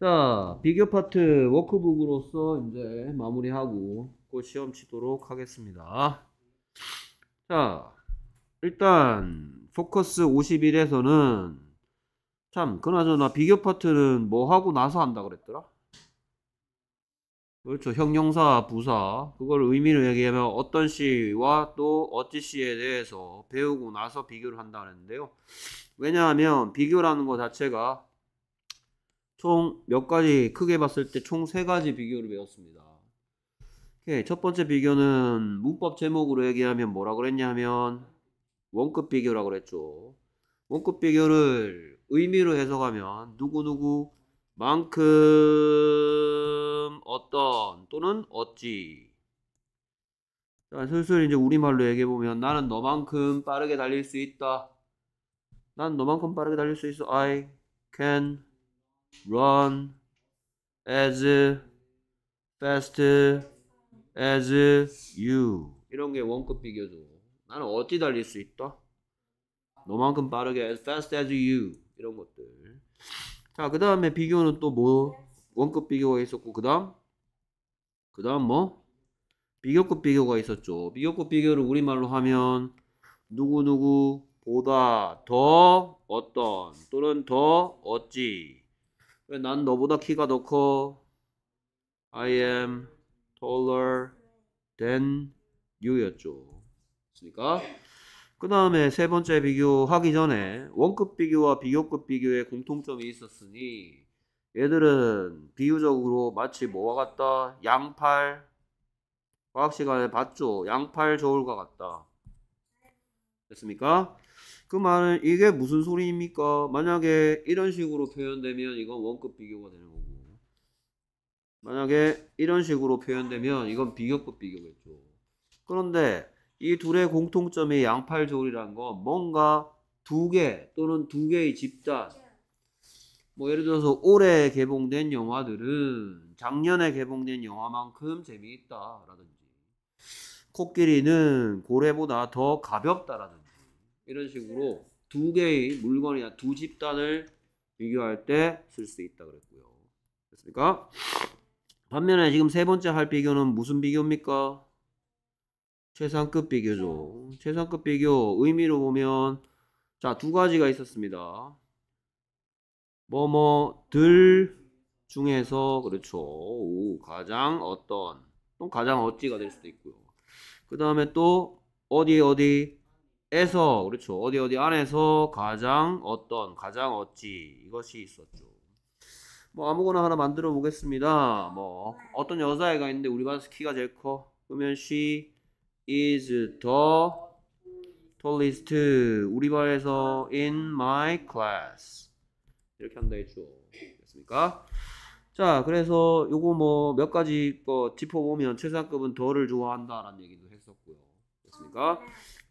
자, 비교 파트 워크북으로서 이제 마무리하고 곧 시험 치도록 하겠습니다. 자, 일단 포커스 51에서는 참 그나저나 비교 파트는 뭐 하고 나서 한다 그랬더라? 그렇죠. 형용사, 부사 그걸 의미를 얘기하면 어떤 시와 또 어찌 시에 대해서 배우고 나서 비교를 한다는데요. 왜냐하면 비교라는 것 자체가 총몇 가지 크게 봤을 때 총 세 가지 비교를 배웠습니다. 오케이. 첫 번째 비교는 문법 제목으로 얘기하면 뭐라 그랬냐면 원급 비교라고 그랬죠. 원급 비교를 의미로 해석하면 누구누구 만큼 어떤 또는 어찌 자, 슬슬 이제 우리말로 얘기해보면 나는 너만큼 빠르게 달릴 수 있다 난 너만큼 빠르게 달릴 수 있어 I can run as fast as you 이런 게 원급 비교죠. 나는 어찌 달릴 수 있다? 너만큼 빠르게 as fast as you 이런 것들. 자, 그 다음에 비교는 또 뭐? 원급 비교가 있었고 그 다음 그 다음 뭐? 비교급 비교가 있었죠. 비교급 비교를 우리말로 하면 누구누구 보다 더 어떤 또는 더 어찌 왜난 너보다 키가 더 커? I am taller than you였죠. 그러니까 그 다음에 세 번째 비교하기 전에 원급 비교와 비교급 비교의 공통점이 있었으니 얘들은 비유적으로 마치 뭐와 같다? 양팔 과학 시간에 봤죠. 양팔 저울과 같다. 됐습니까? 그 말은 이게 무슨 소리입니까? 만약에 이런 식으로 표현되면 이건 원급 비교가 되는 거고 만약에 이런 식으로 표현되면 이건 비교급 비교겠죠. 그런데 이 둘의 공통점이 양팔조리란 건 뭔가 두 개 또는 두 개의 집단 뭐 예를 들어서 올해 개봉된 영화들은 작년에 개봉된 영화만큼 재미있다라든지 코끼리는 고래보다 더 가볍다라든지 이런 식으로 두 개의 물건이나 두 집단을 비교할 때 쓸 수 있다 그랬고요. 됐습니까? 반면에 지금 세 번째 할 비교는 무슨 비교입니까? 최상급 비교죠. 최상급 비교 의미로 보면 자, 두 가지가 있었습니다. 뭐뭐들 중에서 그렇죠. 오, 가장 어떤 또 가장 어찌가 될 수도 있고요. 그 다음에 또 어디 어디 에서 그렇죠 어디 어디 안에서 가장 어떤 가장 어찌 이것이 있었죠 뭐 아무거나 하나 만들어 보겠습니다 뭐 어떤 여자애가 있는데 우리 반에서 키가 제일 커 그러면 she is the tallest 우리 반에서 in my class 이렇게 한다 했죠 됐습니까? 자 그래서 요거 뭐 몇 가지 거 짚어보면 최상급은 더를 좋아한다라는 얘기도 했었고요 됐습니까?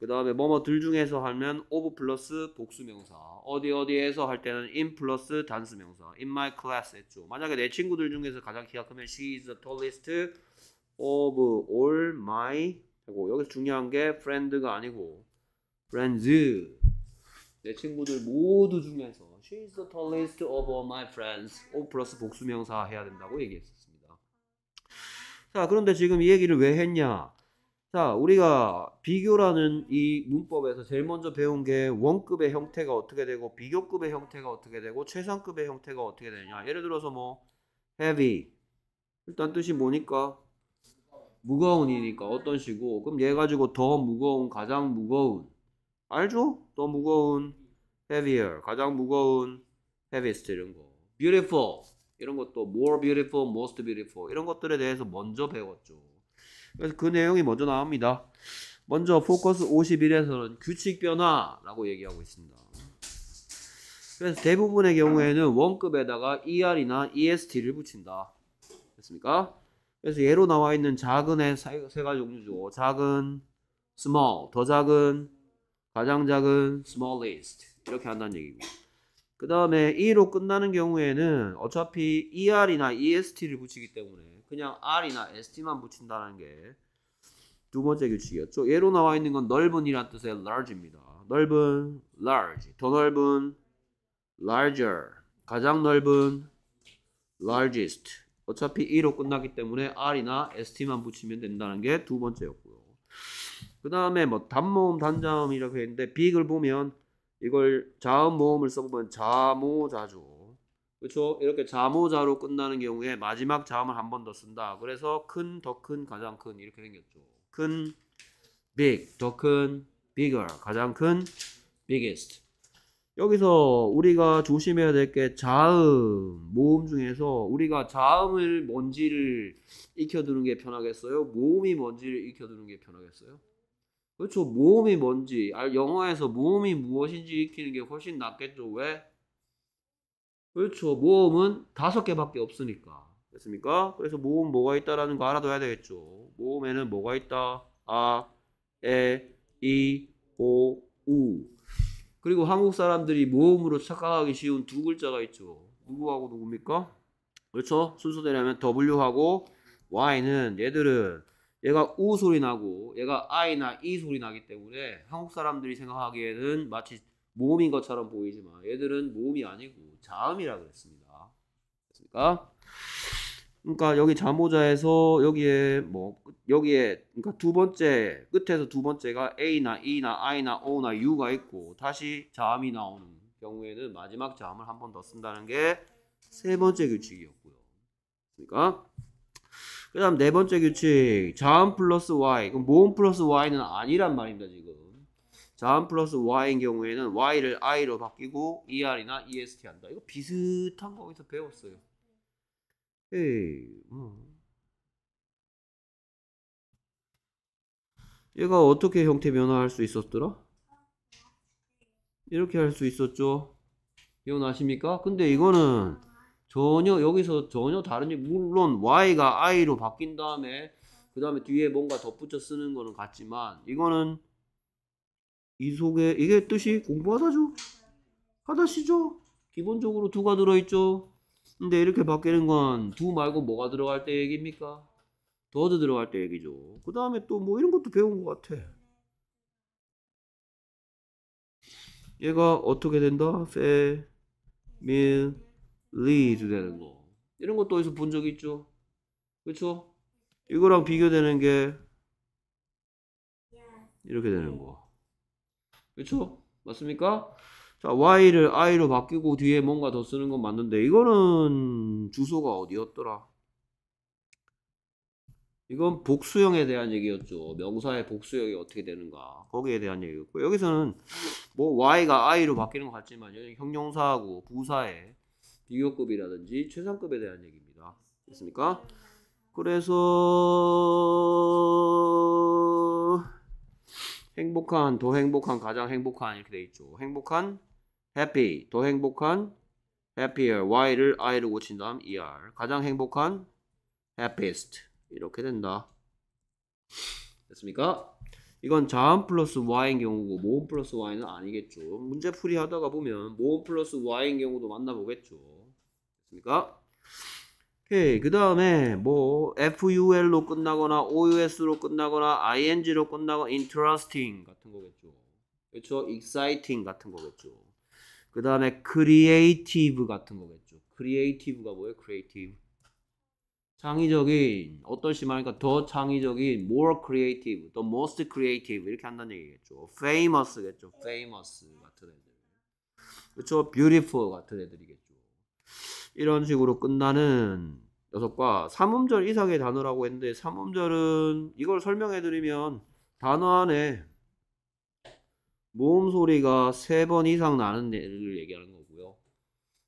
그 다음에 뭐뭐 들 중에서 하면 of 플러스 복수명사 어디 어디에서 할 때는 in 플러스 단수명사 in my class 했죠 만약에 내 친구들 중에서 가장 키가 크면 she is the tallest of all my 하고 여기서 중요한 게 friend가 아니고 friends 내 친구들 모두 중에서 she is the tallest of all my friends of 플러스 복수명사 해야 된다고 얘기했었습니다 자 그런데 지금 이 얘기를 왜 했냐 자, 우리가 비교라는 이 문법에서 제일 먼저 배운 게 원급의 형태가 어떻게 되고 비교급의 형태가 어떻게 되고 최상급의 형태가 어떻게 되냐. 예를 들어서 뭐 heavy 일단 뜻이 뭐니까 무거운이니까 어떤 시고 그럼 얘 가지고 더 무거운 가장 무거운 알죠? 더 무거운 heavier 가장 무거운 heaviest 이런 거 beautiful 이런 것도 more beautiful most beautiful 이런 것들에 대해서 먼저 배웠죠. 그래서 그 내용이 먼저 나옵니다. 먼저 포커스 51에서는 규칙 변화라고 얘기하고 있습니다. 그래서 대부분의 경우에는 원급에다가 ER이나 EST를 붙인다. 됐습니까? 그래서 예로 나와 있는 작은의 세 가지 종류죠. 작은, small, 더 작은, 가장 작은, smallest 이렇게 한다는 얘기고. 그 다음에 E로 끝나는 경우에는 어차피 ER이나 EST를 붙이기 때문에 그냥 R이나 ST만 붙인다는 게 두 번째 규칙이었죠. 예로 나와 있는 건 넓은이란 뜻의 large입니다. 넓은 large, 더 넓은 larger, 가장 넓은 largest. 어차피 E로 끝나기 때문에 R이나 ST만 붙이면 된다는 게 두 번째였고요. 그 다음에 뭐 단모음, 단자음이라고 했는데 빅을 보면 이걸 자음 모음을 써보면 자모자조 그렇죠? 이렇게 자모자로 끝나는 경우에 마지막 자음을 한 번 더 쓴다. 그래서 큰, 더 큰, 가장 큰 이렇게 생겼죠. 큰, big, 더 큰, bigger, 가장 큰, biggest. 여기서 우리가 조심해야 될 게 자음, 모음 중에서 우리가 자음을 뭔지를 익혀두는 게 편하겠어요? 모음이 뭔지를 익혀두는 게 편하겠어요? 그렇죠. 모음이 뭔지, 아, 영어에서 모음이 무엇인지 익히는 게 훨씬 낫겠죠. 왜? 그렇죠. 모음은 다섯 개밖에 없으니까. 됐습니까? 그래서 모음 뭐가 있다라는 거 알아둬야 되겠죠. 모음에는 뭐가 있다? 아, 에, 이, 오, 우. 그리고 한국 사람들이 모음으로 착각하기 쉬운 두 글자가 있죠. 누구하고 누굽니까? 그렇죠? 순서대로 하면 W하고 Y는 얘들은 얘가 우 소리 나고 얘가 I나 E 소리 나기 때문에 한국 사람들이 생각하기에는 마치 모음인 것처럼 보이지만 얘들은 모음이 아니고 자음이라 그랬습니다. 됐습니까? 그러니까 여기 자모자에서 여기에 뭐 여기에 그러니까 두 번째 끝에서 두 번째가 a나 e나 i나 o나 u가 있고 다시 자음이 나오는 경우에는 마지막 자음을 한 번 더 쓴다는 게 세 번째 규칙이었고요. 그러니까 그다음 네 번째 규칙 자음 플러스 y 그럼 모음 플러스 y는 아니란 말입니다 지금. 다음 플러스 y인 경우에는 y를 i로 바뀌고 er이나 est 한다. 이거 비슷한 거기서 여 배웠어요. 에이, 음. 얘가 어떻게 형태 변화할 수 있었더라? 이렇게 할 수 있었죠. 기억나십니까? 근데 이거는 전혀 여기서 전혀 다른 게 물론 y가 i로 바뀐 다음에 그 다음에 뒤에 뭔가 덧붙여 쓰는 거는 같지만 이거는 이속에 이게 뜻이 공부하다죠. 하다시죠. 기본적으로 두가 들어있죠. 근데 이렇게 바뀌는 건 두 말고 뭐가 들어갈 때 얘기입니까? 더드 들어갈 때 얘기죠. 그 다음에 또 뭐 이런 것도 배운 것 같아. 얘가 어떻게 된다? 페, 밀, 리드 되는 거. 이런 것도 어디서 본 적 있죠? 그쵸? 이거랑 비교되는 게 이렇게 되는 거. 그렇죠? 맞습니까? 자, y를 i로 바뀌고 뒤에 뭔가 더 쓰는 건 맞는데 이거는 주소가 어디였더라? 이건 복수형에 대한 얘기였죠. 명사의 복수형이 어떻게 되는가. 거기에 대한 얘기였고 여기서는 뭐 y가 i로 바뀌는 것 같지만 형용사하고 부사의 비교급이라든지 최상급에 대한 얘기입니다. 됐습니까? 그래서 행복한, 더 행복한, 가장 행복한 이렇게 돼 있죠. 행복한, happy, 더 행복한, happier, y를 i로 고친 다음 er. 가장 행복한, happiest 이렇게 된다. 됐습니까? 이건 자음 플러스 y인 경우고 모음 플러스 y는 아니겠죠. 문제 풀이 하다가 보면 모음 플러스 y인 경우도 만나보겠죠. 됐습니까? 그 다음에 뭐 ful로 끝나거나 ous로 끝나거나 ing로 끝나거나 interesting 같은 거겠죠. 그렇죠? exciting 같은 거겠죠. 그 다음에 creative 같은 거겠죠. creative가 뭐예요? creative. 창의적인, 어떤 심하니까 더 창의적인, more creative, the most creative 이렇게 한다는 얘기겠죠. famous겠죠. famous 같은 애들. 그렇죠? beautiful 같은 애들이겠죠. 이런 식으로 끝나는 녀석과 삼음절 이상의 단어라고 했는데 삼음절은 이걸 설명해 드리면 단어 안에 모음 소리가 세 번 이상 나는 애를 얘기하는 거고요.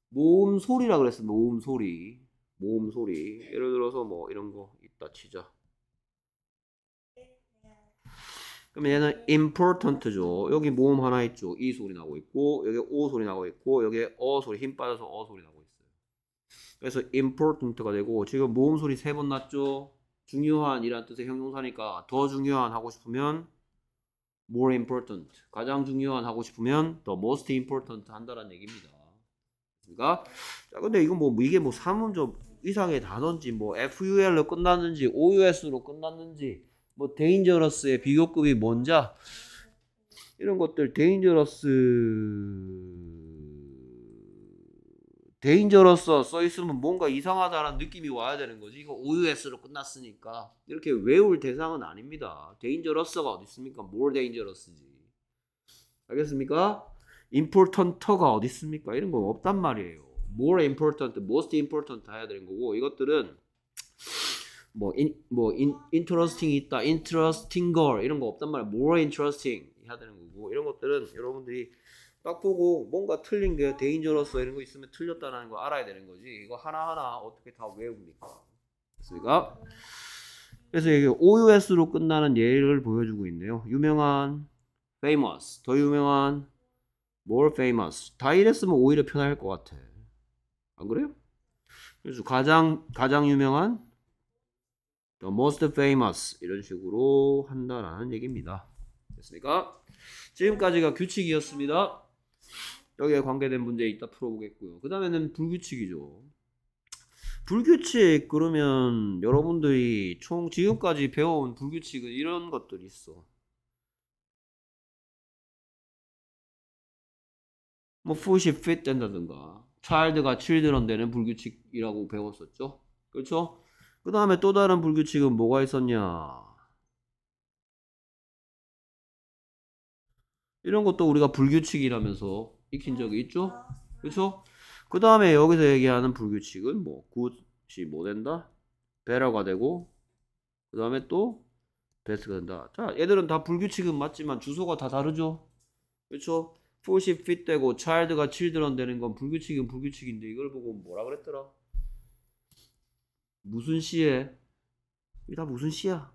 모음 소리라 그랬어. 모음 소리. 모음 소리. 예를 들어서 뭐 이런 거 있다 치자. 그럼 얘는 important죠. 여기 모음 하나 있죠. 이 소리 나고 있고 여기 오 소리 나고 있고 여기 어 소리 힘 빠져서 어 소리 나고 그래서 important가 되고 지금 모음 소리 세 번 났죠. 중요한 이란 뜻의 형용사니까 더 중요한 하고 싶으면 more important 가장 중요한 하고 싶으면 the most important 한다는 얘기입니다. 그러니까 자 근데 이건 뭐 이게 뭐 3음절 이상의 단어인지 뭐 ful로 끝났는지 ous로 끝났는지 뭐 dangerous의 비교급이 뭔지 이런 것들 dangerous 데인저로서 써 있으면 뭔가 이상하다라는 느낌이 와야 되는 거지. 이거 OUS로 끝났으니까 이렇게 외울 대상은 아닙니다. 데인저로서가 어디 있습니까? more dangerous지. 알겠습니까? important가 어디 있습니까? 이런 건 없단 말이에요. more important, most important 해야 되는 거고 이것들은 뭐, in, 뭐 in, interesting 있다, interesting girl 이런 거 없단 말이에요. more interesting 해야 되는 거고 이런 것들은 여러분들이 딱 보고 뭔가 틀린 게 데인저러스 이런 거 있으면 틀렸다는 거 알아야 되는 거지. 이거 하나하나 어떻게 다 외웁니까? 됐습니까? 그래서 이게 OUS로 끝나는 예를 보여주고 있네요. 유명한, famous, 더 유명한, more famous. 다 이랬으면 오히려 편할 것 같아. 안 그래요? 그래서 가장 가장 유명한 the most famous 이런 식으로 한다라는 얘기입니다. 됐습니까? 지금까지가 규칙이었습니다. 여기에 관계된 문제 있다 풀어보겠고요. 그 다음에는 불규칙이죠. 불규칙 그러면 여러분들이 총 지금까지 배워온 불규칙은 이런 것들이 있어. 뭐 f o o 된다든가 c h i 가 c h i l d r 되는 불규칙이라고 배웠었죠. 그렇죠? 그 다음에 또 다른 불규칙은 뭐가 있었냐? 이런 것도 우리가 불규칙이라면서 익힌 적이 있죠? 그래서그 그렇죠? 다음에 여기서 얘기하는 불규칙은 뭐 굿이 뭐 된다? 베라가 되고 그 다음에 또 베스가 된다 자 얘들은 다 불규칙은 맞지만 주소가 다 다르죠? 그렇죠? 푸시 f i 되고 c h i 가 c 드런 되는 건 불규칙은 불규칙인데 이걸 보고 뭐라 그랬더라? 무슨 시에? 이게 다 무슨 시야?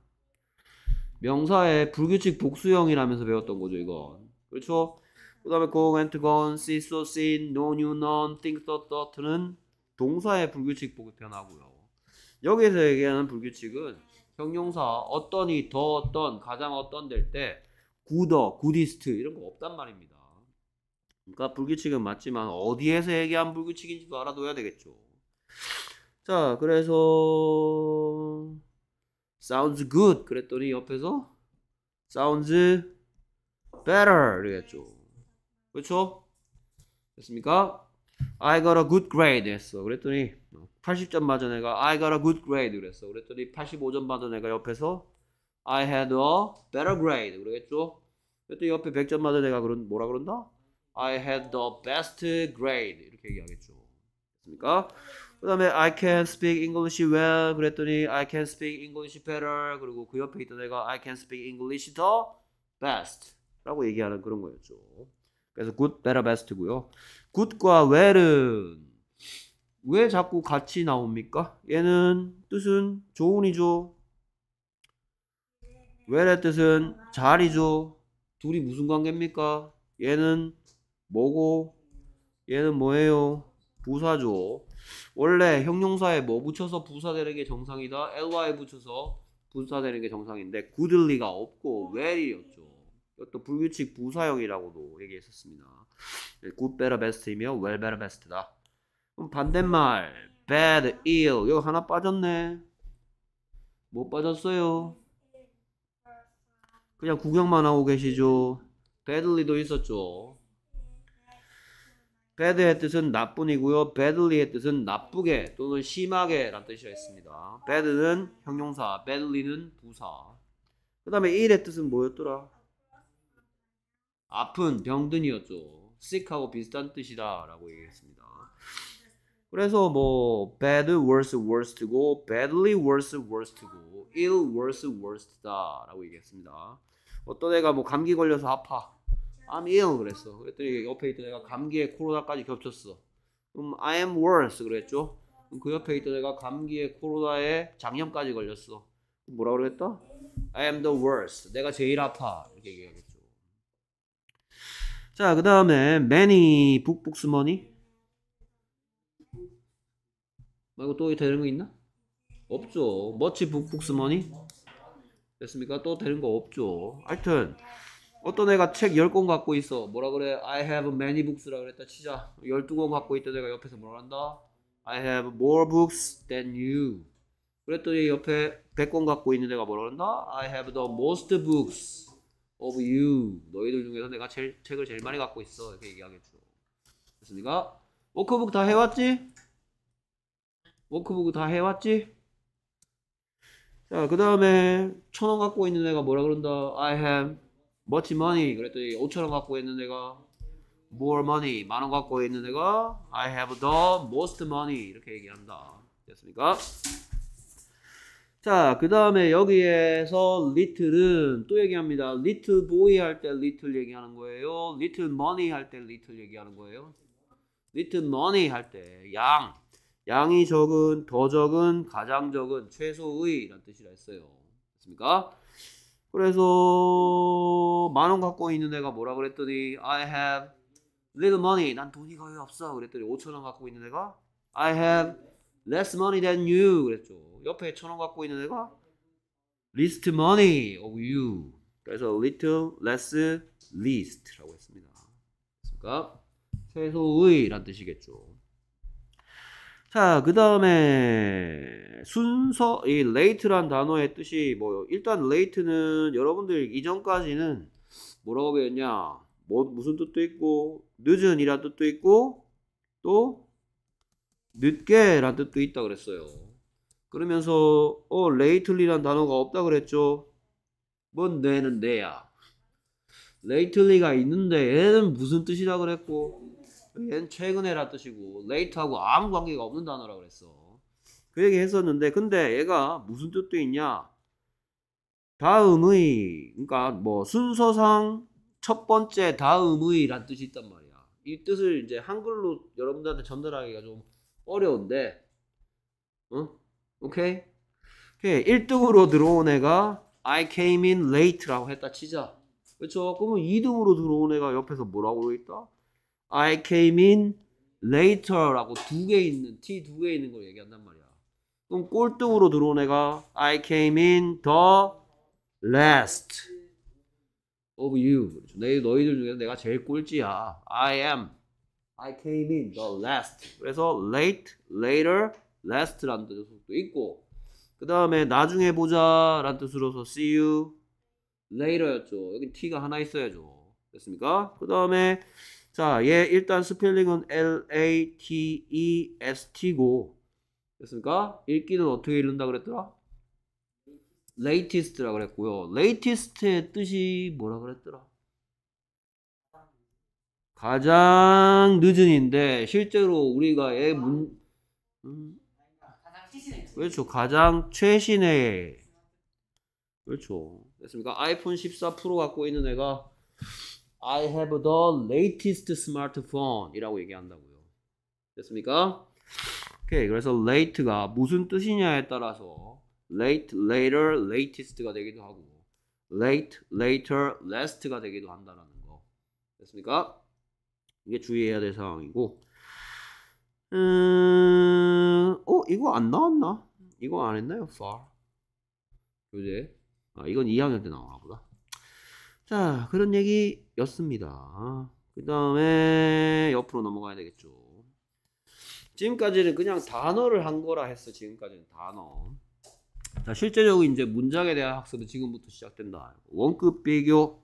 명사에 불규칙 복수형이라면서 배웠던 거죠 이건 그렇죠? 그 다음에 go, went, gone, see, so, seen, n o knew, n o w n think, thought, thought는 동사의 불규칙 보고 변하고요. 여기서 얘기하는 불규칙은 형용사 어떤이 더 어떤 가장 어떤 될 때 구더 구디스트 이런 거 없단 말입니다. 그러니까 불규칙은 맞지만 어디에서 얘기한 불규칙인지도 알아둬야 되겠죠. 자 그래서 sounds good 그랬더니 옆에서 sounds better 이랬죠. 그렇죠? 됐습니까? I got a good grade 했어. 그랬더니 80점 맞은 애가 I got a good grade 그랬어. 그랬더니 85점 받은 애가 옆에서 I had a better grade 그러겠죠? 그랬더니 옆에 100점 맞은 애가 그런 뭐라 그런다? I had the best grade 이렇게 얘기하겠죠. 됐습니까? 그 다음에 I can speak English well 그랬더니 I can speak English better 그리고 그 옆에 있던 애가 I can speak English the best 라고 얘기하는 그런 거였죠. 그래서 good, better, best고요. good과 well은 왜 자꾸 같이 나옵니까? 얘는 뜻은 좋은이죠. well의 뜻은 잘이죠. 둘이 무슨 관계입니까? 얘는 뭐고 얘는 뭐예요? 부사죠. 원래 형용사에 뭐 붙여서 부사되는 게 정상이다? ly에 붙여서 부사되는게 정상인데 goodly가 없고 well이었죠. 이것도 불규칙 부사형이라고도 얘기했었습니다. good, better, best이며 well, better, best다. 그럼 반대말 bad, ill 여기 하나 빠졌네. 못 뭐 빠졌어요. 그냥 구경만 하고 계시죠. badly도 있었죠. bad의 뜻은 나뿐이고요. badly의 뜻은 나쁘게 또는 심하게 라는 뜻이 었습니다 bad는 형용사, badly는 부사. 그 다음에 ill의 뜻은 뭐였더라? 아픈 병든이었죠. sick하고 비슷한 뜻이다라고 얘기했습니다. 그래서 뭐 bad worse worst고 badly worse worst고 ill worse worst다라고 얘기했습니다. 어떤 애가 뭐 감기 걸려서 아파. I'm ill 그랬어. 그랬더니 옆에 있던 애가 감기에 코로나까지 겹쳤어. 그럼 I am worse 그랬죠. 그 옆에 있던 애가 감기에 코로나에 장염까지 걸렸어. 뭐라 그랬다? I am the worst. 내가 제일 아파. 이렇게 얘기하겠다. 자, 그 다음에 many 북북스 머니 말고 뭐 또 되는 거 있나? 없죠. m 지 북북스 머니 됐습니까? 또 되는 거 없죠. 하여튼 어떤 애가 책 10권 갖고 있어. 뭐라 그래? I have many books라 그랬다 치자. 12권 갖고 있던 애가 옆에서 뭐라 한다? I have more books than you. 그랬더니 옆에 100권 갖고 있는 애가 뭐라 한다? I have the most books. of you 너희들 중에서 내가 제일, 책을 제일 많이 갖고 있어 이렇게 얘기하겠죠 됐습니까? 워크북 다 해왔지? 워크북 다 해왔지? 자 그 다음에 천 원 갖고 있는 애가 뭐라 그런다 I have much money 그랬더니 5천 원 갖고 있는 애가 more money 만 원 갖고 있는 애가 I have the most money 이렇게 얘기한다 됐습니까? 자, 그 다음에 여기에서 little은 또 얘기합니다. little boy 할 때 little 얘기하는 거예요. little money 할 때 little 얘기하는 거예요. little money 할 때 양. 양이 적은, 더 적은, 가장 적은, 최소의 라는 뜻이라 했어요. 맞습니까? 그래서 만 원 갖고 있는 애가 뭐라 그랬더니 I have little money. 난 돈이 거의 없어. 그랬더니 5천 원 갖고 있는 애가 I have less money than you 그랬죠. 옆에 천원 갖고 있는 애가 least money of you. 그래서 little less least라고 했습니다. 그러니까 최소의 란 뜻이겠죠. 자, 그 다음에 순서, 이 late란 단어의 뜻이 뭐, 일단 late는 여러분들 이전까지는 뭐라고 배웠냐. 뭐, 무슨 뜻도 있고, 늦은이란 뜻도 있고, 또, 늦게란 뜻도 있다 그랬어요. 그러면서 어 레이틀리란 단어가 없다 그랬죠. 뭔 뇌는 뇌야. 레이틀리가 있는데 얘는 무슨 뜻이다 그랬고 얘는 최근에라 뜻이고 레이트하고 아무 관계가 없는 단어라 그랬어. 그 얘기 했었는데 근데 얘가 무슨 뜻도 있냐? 다음의 그러니까 뭐 순서상 첫 번째 다음의란 뜻이 있단 말이야. 이 뜻을 이제 한글로 여러분들한테 전달하기가 좀 어려운데 어? 오케이? 오케이. 1등으로 들어온 애가 I came in late라고 했다 치자. 그렇죠? 그러면 2등으로 들어온 애가 옆에서 뭐라고 그러 있다? I came in later라고 두 개 있는 T 두 개 있는 걸 얘기한단 말이야. 그럼 꼴등으로 들어온 애가 I came in the last of you. 그렇죠. 내 너희들 중에서 내가 제일 꼴찌야. I am. I came in the last. 그래서 late, later, last라는 뜻도 있고 그 다음에 나중에 보자 라는 뜻으로서 see you later였죠. 여기 t가 하나 있어야죠. 됐습니까? 그 다음에 자, 얘 일단 스펠링은 L-A-T-E-S-T고 됐습니까? 읽기는 어떻게 읽는다 그랬더라? latest라 그랬고요. latest의 뜻이 뭐라 그랬더라? 가장 늦은인데 실제로 우리가 얘 문, 음, 그렇죠. 가장 최신의 그렇죠. 됐습니까? 아이폰 14 프로 갖고 있는 애가 I have the latest smartphone 이라고 얘기한다고요. 됐습니까? 오케이. 그래서 late가 무슨 뜻이냐에 따라서 late, later, latest가 되기도 하고 late, later, last가 되기도 한다라는 거. 됐습니까? 이게 주의해야 될 상황이고 음, 어 이거 안 나왔나? 이거 안 했나요? far 교재 아 이건 2학년 때 나오나 보다 자 그런 얘기였습니다 그 다음에 옆으로 넘어가야 되겠죠 지금까지는 그냥 단어를 한 거라 했어 지금까지는 단어 자 실제적으로 이제 문장에 대한 학습은 지금부터 시작된다 원급 비교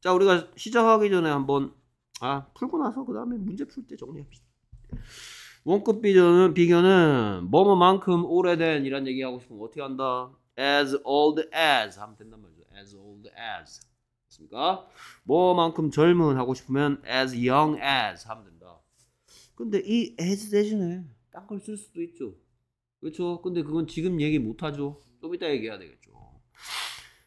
자 우리가 시작하기 전에 한번 아 풀고 나서 그 다음에 문제 풀 때 정리합시다 원급 비교는 비교는 뭐뭐만큼 오래된 이란 얘기하고 싶으면 어떻게 한다? as old as 하면 된단 말이죠. as old as 맞습니까? 뭐만큼 젊은 하고 싶으면 as young as 하면 된다. 근데 이 as 대신에 딴걸쓸 수도 있죠. 그렇죠? 근데 그건 지금 얘기 못 하죠. 좀 이따 얘기해야 되겠죠.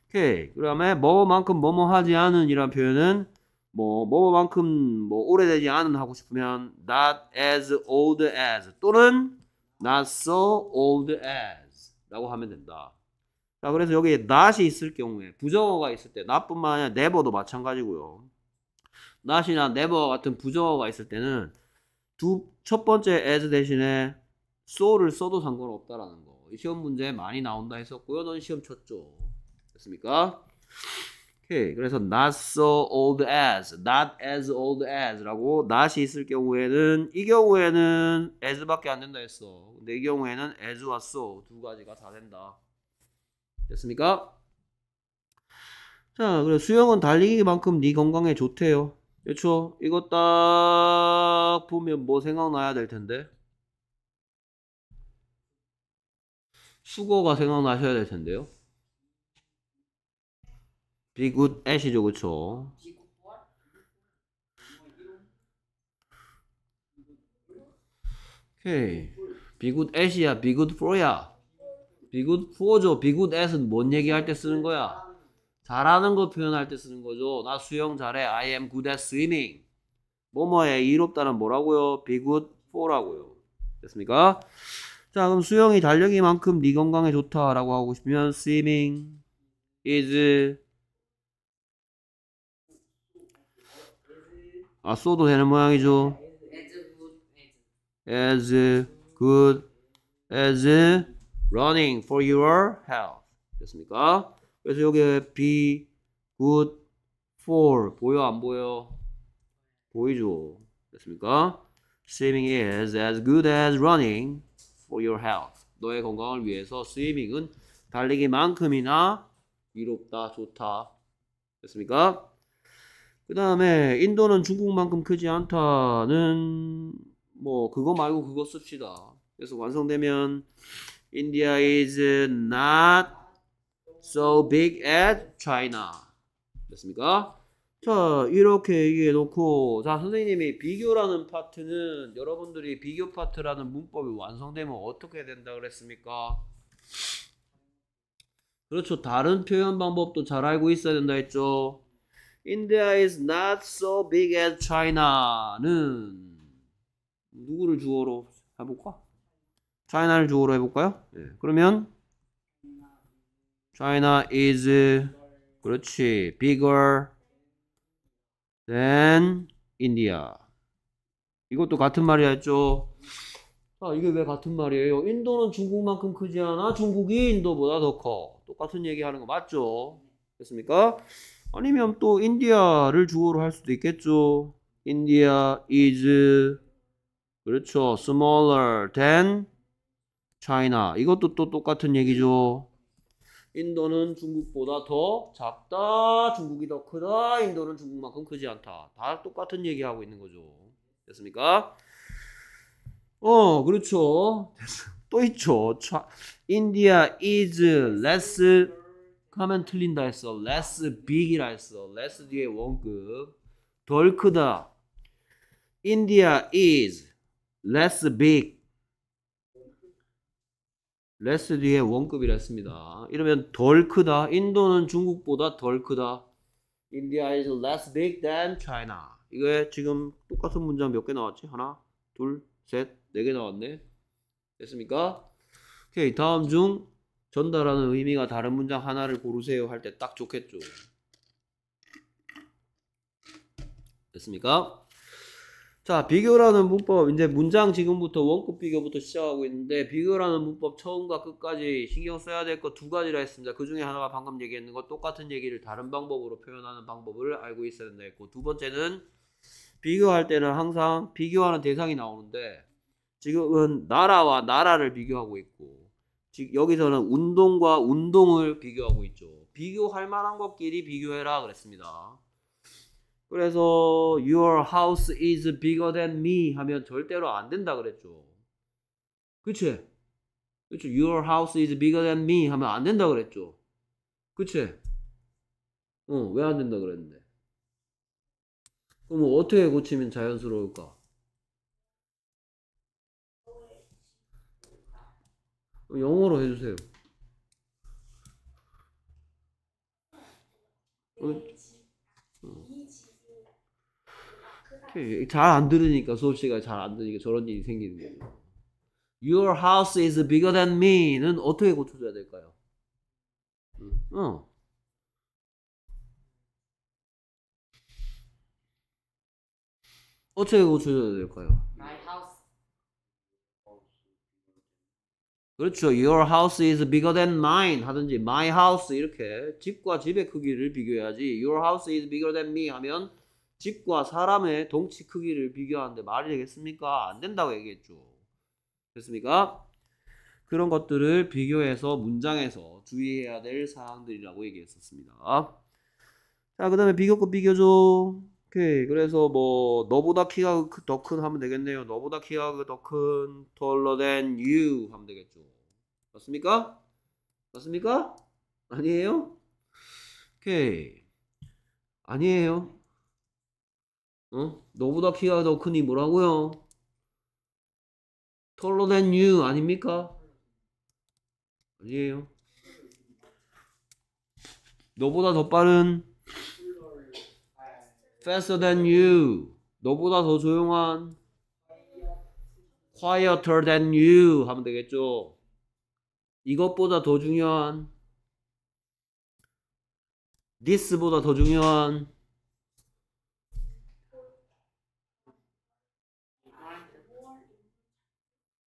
오케이. 그다음에 뭐만큼 뭐뭐 하지 않은 이란 표현은 뭐 뭐만큼 뭐 오래되지 않은 하고 싶으면 not as old as 또는 not so old as 라고 하면 된다. 자 그래서 여기에 not이 있을 경우에 부정어가 있을 때나뿐만 아니라 never도 마찬가지고요. not이나 never 같은 부정어가 있을 때는 두 첫 번째 as 대신에 so를 써도 상관없다라는 거. 이 시험 문제 많이 나온다 했었고요. 넌 시험 쳤죠. 됐습니까? 오케이. 그래서 not so old as, not as old as라고 not이 있을 경우에는 이 경우에는 as밖에 안 된다 했어. 근데 이 경우에는 as와 so 두 가지가 다 된다. 됐습니까? 자, 그래 수영은 달리기만큼 네 건강에 좋대요. 그렇죠? 이거 딱 보면 뭐 생각나야 될 텐데. 수거가 생각나셔야 될 텐데요. 비굿 애시죠 그쵸 오케이 비굿 애시야 비굿 포야 비굿 포죠 비굿 애는 뭔 얘기할 때 쓰는 거야 잘하는 거 표현할 때 쓰는 거죠 나 수영 잘해 I am good at swimming 뭐뭐에 이롭다는 뭐라고요 비굿 포라고요 됐습니까 자 그럼 수영이 달력이만큼 네 건강에 좋다라고 하고 싶으면 swimming is 아, 써도 되는 모양이죠. as good as running for your health. 됐습니까? 그래서 여기에 be good for 보여 안 보여? 보이죠. 됐습니까? Swimming is as good as running for your health. 너의 건강을 위해서 스위밍은 달리기만큼이나 위롭다, 좋다. 됐습니까? 그 다음에 인도는 중국만큼 크지 않다는 뭐 그거 말고 그거 씁시다. 그래서 완성되면 India is not so big as China. 됐습니까? 자 이렇게 얘기해 놓고 자 선생님이 비교라는 파트는 여러분들이 비교 파트라는 문법이 완성되면 어떻게 된다 그랬습니까? 그렇죠 다른 표현 방법도 잘 알고 있어야 된다 했죠 India is not so big as China는 누구를 주어로 해볼까? 차이나를 주어로 해볼까요? 네. 그러면 China is 그렇지 bigger than India 이것도 같은 말이었죠 아, 이게 왜 같은 말이에요? 인도는 중국만큼 크지 않아? 중국이 인도보다 더 커. 똑같은 얘기 하는 거 맞죠? 됐습니까? 아니면 또 인디아를 주어로 할 수도 있겠죠. 인디아 i a s 그렇죠. smaller than China. 이것도 또 똑같은 얘기죠. 인도는 중국보다 더 작다. 중국이 더 크다. 인도는 중국만큼 크지 않다. 다 똑같은 얘기하고 있는 거죠. 됐습니까? 어, 그렇죠. 또 있죠. India is less 하면 틀린다 했어. less big이라 했어. less 뒤에 원급. 덜 크다. India is less big. less 뒤에 원급이라 했습니다. 이러면 덜 크다. 인도는 중국보다 덜 크다. India is less big than China. 이게 지금 똑같은 문장 몇 개 나왔지? 하나, 둘, 셋, 네 개 나왔네. 됐습니까? 오케이. 다음 중 전달하는 의미가 다른 문장 하나를 고르세요 할 때 딱 좋겠죠. 됐습니까? 자, 비교라는 문법, 이제 문장 지금부터 원급 비교부터 시작하고 있는데, 비교라는 문법 처음과 끝까지 신경 써야 될 것 두 가지라 했습니다. 그 중에 하나가 방금 얘기했는 것, 똑같은 얘기를 다른 방법으로 표현하는 방법을 알고 있어야 된다 했고, 두 번째는 비교할 때는 항상 비교하는 대상이 나오는데, 지금은 나라와 나라를 비교하고 있고, 즉 여기서는 운동과 운동을 비교하고 있죠. 비교할 만한 것끼리 비교해라 그랬습니다. 그래서 your house is bigger than me 하면 절대로 안 된다 그랬죠. 그치? 그치? Your house is bigger than me 하면 안 된다 그랬죠. 그치? 어, 왜 안 된다 그랬는데? 그럼 어떻게 고치면 자연스러울까? 영어로 해주세요. 어. 잘안 들으니까 수업 시간 잘안 들으니까 저런 일이 생기는 거예요. Your house is bigger than me는 어떻게 고쳐줘야 될까요? 어. 어떻게 고쳐줘야 될까요? 그렇죠. Your house is bigger than mine 하든지 my house 이렇게 집과 집의 크기를 비교해야지 your house is bigger than me 하면 집과 사람의 동치 크기를 비교하는데 말이 되겠습니까? 안 된다고 얘기했죠. 됐습니까? 그런 것들을 비교해서 문장에서 주의해야 될 사항들이라고 얘기했었습니다. 자, 그 다음에 비교급 비교죠. 오케이. 그 그래서 뭐 너보다 키가 그 더큰 하면 되겠네요. 너보다 키가 더 큰 taller than you 하면 되겠죠. 맞습니까? 맞습니까? 아니에요? 오케이. 아니에요. 어? 너보다 키가 더 크니 뭐라고요? taller than you 아닙니까? 아니에요. 너보다 더 빠른 faster than you. 너보다 더 조용한. quieter than you 하면 되겠죠. 이것보다 더 중요한. this보다 더 중요한.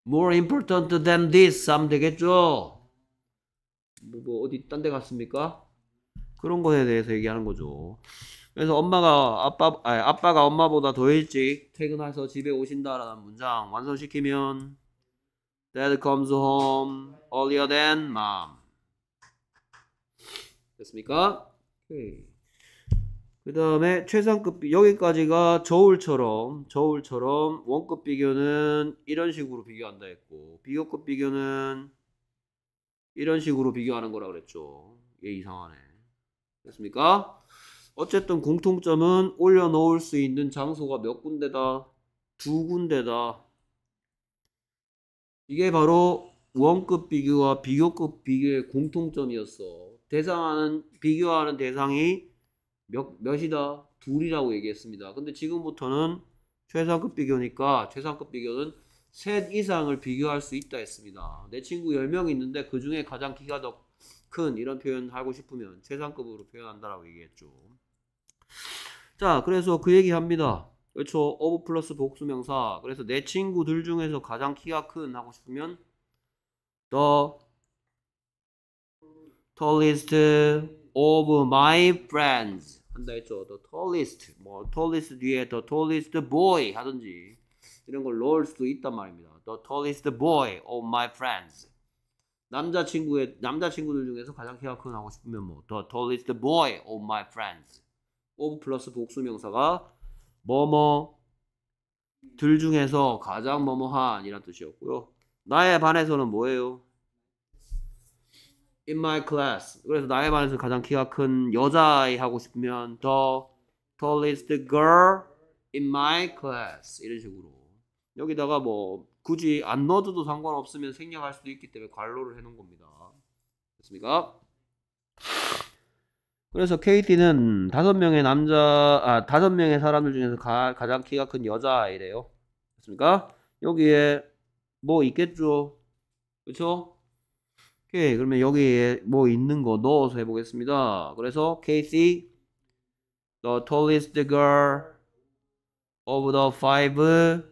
more important than this 하면 되겠죠. 뭐, 뭐 어디 딴 데 갔습니까? 그런 것에 대해서 얘기하는 거죠. 그래서 엄마가 아빠 아니, 아빠가 엄마보다 더 일찍 퇴근해서 집에 오신다라는 문장 완성시키면 Dad comes home earlier than mom. 됐습니까? 그 다음에 최상급 여기까지가 저울처럼 저울처럼 원급 비교는 이런 식으로 비교한다 했고 비교급 비교는 이런 식으로 비교하는 거라 그랬죠. 얘 이상하네. 됐습니까? 어쨌든 공통점은 올려놓을 수 있는 장소가 몇 군데다? 두 군데다. 이게 바로 원급 비교와 비교급 비교의 공통점이었어. 대상하는, 비교하는 대상이 몇, 몇이다? 둘이라고 얘기했습니다. 근데 지금부터는 최상급 비교니까 최상급 비교는 셋 이상을 비교할 수 있다 했습니다. 내 친구 10명이 있는데 그 중에 가장 키가 더 큰 이런 표현 하고 싶으면 최상급으로 표현한다라고 얘기했죠. 자, 그래서 그 얘기 합니다. 그렇죠. 오브 플러스 복수명사. 그래서 내 친구들 중에서 가장 키가 큰 하고 싶으면 the tallest of my friends 한다 했죠. the tallest 뭐 tallest 뒤에 the tallest boy 하든지 이런 걸 넣을 수도 있단 말입니다. the tallest boy of my friends 남자 친구의 남자 친구들 중에서 가장 키가 큰 하고 싶으면 뭐 the tallest boy of my friends of 플러스 복수명사가 뭐뭐 음. 둘 중에서 가장 뭐뭐한 이란 뜻이었고요. 나에반해서는 뭐예요? In my class. 그래서 나에반해서 가장 키가 큰 여자아이 하고 싶으면 the tallest girl in my class 이런 식으로 여기다가 뭐 굳이 안 넣어도 상관없으면 생략할 수도 있기 때문에 관로를 해놓은 겁니다. 됐습니까? 그래서 KT는 다섯 명의 남자, 아, 다섯 명의 사람들 중에서 가, 장 키가 큰 여자아이래요. 맞습니까? 여기에 뭐 있겠죠? 그쵸? 오케이. 그러면 여기에 뭐 있는 거 넣어서 해보겠습니다. 그래서 KT, the tallest girl of the five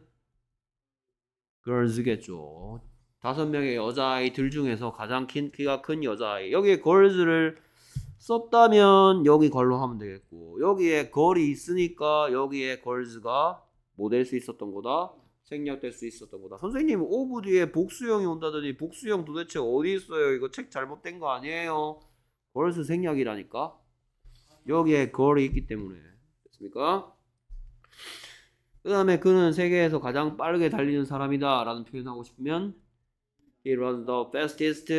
girls겠죠. 다섯 명의 여자아이들 중에서 가장 큰, 키가 큰 여자아이. 여기에 girls를 썼다면 여기 걸로 하면 되겠고 여기에 걸이 있으니까 여기에 걸즈가 뭐될수 있었던 거다? 생략될 수 있었던 거다. 선생님 오브 뒤에 복수형이 온다더니 복수형 도대체 어디 있어요? 이거 책 잘못된 거 아니에요? 걸스 생략이라니까. 여기에 걸이 있기 때문에 됐습니까? 그 다음에 그는 세계에서 가장 빠르게 달리는 사람이다 라는 표현하고 싶으면 He runs the fastest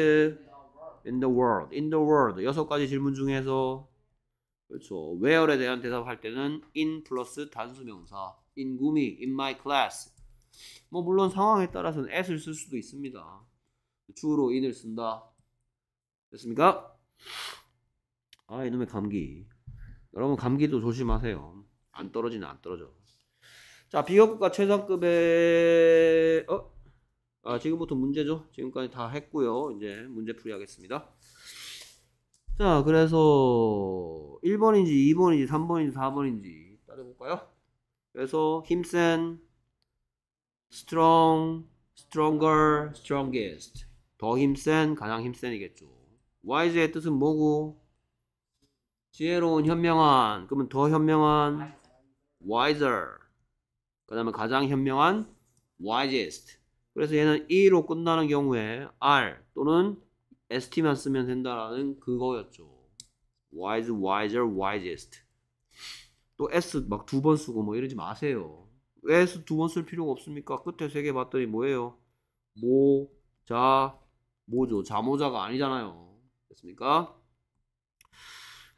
in the world, in the world 여섯 가지 질문 중에서 그렇죠. where에 대한 대답할 때는 in 플러스 단수명사 in 구미, in my class 뭐 물론 상황에 따라서는 at을 쓸 수도 있습니다. 주로 in을 쓴다. 됐습니까? 아 이놈의 감기 여러분 감기도 조심하세요. 안 떨어지는 안 떨어져. 자 비교급과 최상급의 어? 아, 지금부터 문제죠. 지금까지 다 했고요. 이제 문제 풀이하겠습니다. 자, 그래서 1번인지 2번인지 3번인지 4번인지 따져볼까요? 그래서 힘센, strong, stronger, strongest. 더 힘센, 가장 힘센이겠죠. wise의 뜻은 뭐고? 지혜로운, 현명한. 그러면 더 현명한, wiser. 그 다음에 가장 현명한, wisest. 그래서 얘는 e로 끝나는 경우에 r 또는 st만 쓰면 된다는 그거였죠. wise, wiser, wisest. 또 s 막 두 번 쓰고 뭐 이러지 마세요. 왜 s 두 번 쓸 필요가 없습니까? 끝에 세 개 봤더니 뭐예요? 모, 자, 모조, 자모자가 아니잖아요. 됐습니까?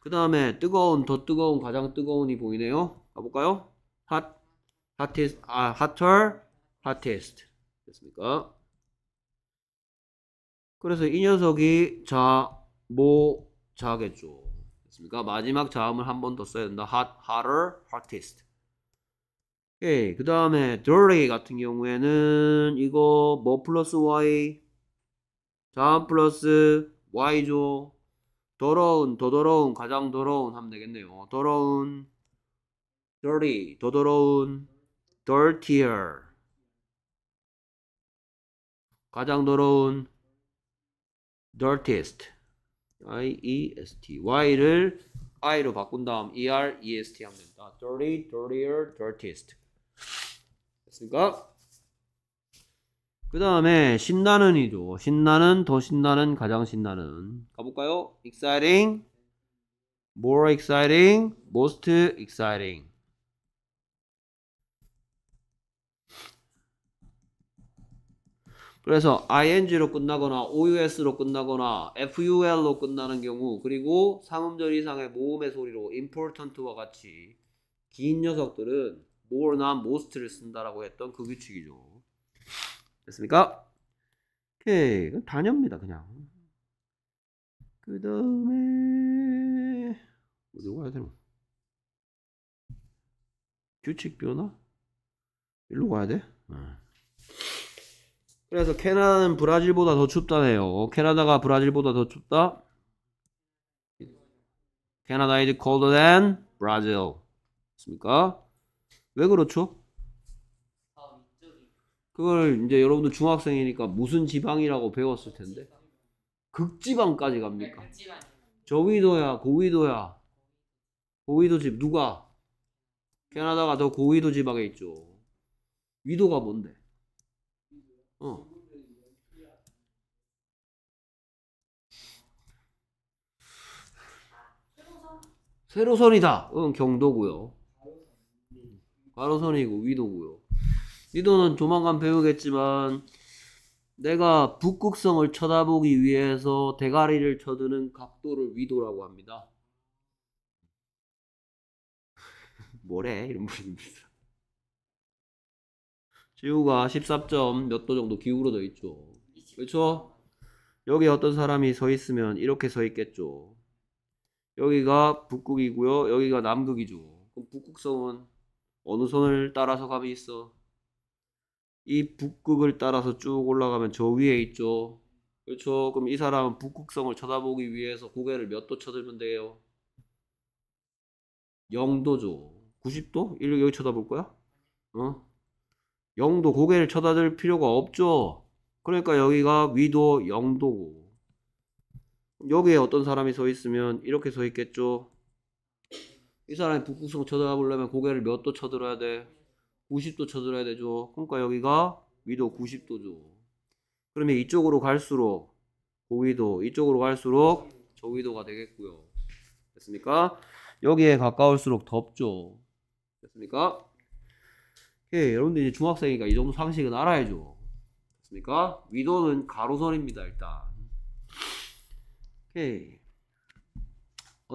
그 다음에 뜨거운, 더 뜨거운, 가장 뜨거운이 보이네요. 가볼까요? hot, hottest, 아, hotter, hottest. 됐습니까? 그래서 이 녀석이 자, 모, 자겠죠. 됐습니까? 마지막 자음을 한 번 더 써야 된다. hot, hotter, hottest. 오케이. 그 다음에 dirty 같은 경우에는 이거 뭐 플러스 y 자음 플러스 y죠. 더러운, 더 더러운, 가장 더러운 하면 되겠네요. 더러운, dirty, 더 더러운, dirtier. 가장 더러운 dirtiest i e s t y를 i로 바꾼 다음 e r e s t 하면 된다. dirty, dirtier, dirtiest 됐습니까? 그 다음에 신나는이죠. 신나는, 더 신나는, 가장 신나는 가볼까요? exciting, more exciting, most exciting 그래서 ing로 끝나거나 ous로 끝나거나 ful로 끝나는 경우 그리고 3음절 이상의 모음의 소리로 important와 같이 긴 녀석들은 more나 most를 쓴다라고 했던 그 규칙이죠. 됐습니까? 오케이. 단어입니다, 그냥. 그 다음에 어디로 가야 되나? 규칙 변화? 일로 가야 돼? 응. 아. 그래서 캐나다는 브라질보다 더 춥다네요. 캐나다가 브라질보다 더 춥다? 캐나다 is colder than Brazil. 맞습니까? 왜 그렇죠? 그걸 이제 여러분들 중학생이니까 무슨 지방이라고 배웠을 텐데 극지방까지 갑니까? 저위도야 고위도야 고위도 집 누가? 캐나다가 더 고위도 지방에 있죠. 위도가 뭔데? 어. 세로선이다. 응, 경도고요. 가로선이고 위도고요. 위도는 조만간 배우겠지만 내가 북극성을 쳐다보기 위해서 대가리를 쳐드는 각도를 위도라고 합니다. 뭐래? 이런 분입니다. 지구가 14점 몇 도 정도 기울어져 있죠. 그렇죠? 여기 어떤 사람이 서 있으면 이렇게 서 있겠죠. 여기가 북극이고요. 여기가 남극이죠. 그럼 북극성은 어느 선을 따라서 감이 있어? 이 북극을 따라서 쭉 올라가면 저 위에 있죠. 그렇죠. 그럼 이 사람은 북극성을 쳐다보기 위해서 고개를 몇 도 쳐들면 돼요? 0도죠. 90도? 일로 여기 쳐다볼 거야? 어? 0도 고개를 쳐다들 필요가 없죠. 그러니까 여기가 위도 0도고 여기에 어떤 사람이 서 있으면 이렇게 서 있겠죠. 이 사람이 북극성 쳐다보려면 고개를 몇 도 쳐들어야 돼? 90도 쳐들어야 되죠. 그러니까 여기가 위도 90도죠. 그러면 이쪽으로 갈수록 고위도, 이쪽으로 갈수록 저위도가 되겠고요. 됐습니까? 여기에 가까울수록 덥죠. 됐습니까? 오 예, 여러분들 이제 중학생이니까 이 정도 상식은 알아야죠. 됐습니까? 위도는 가로선입니다, 일단. 오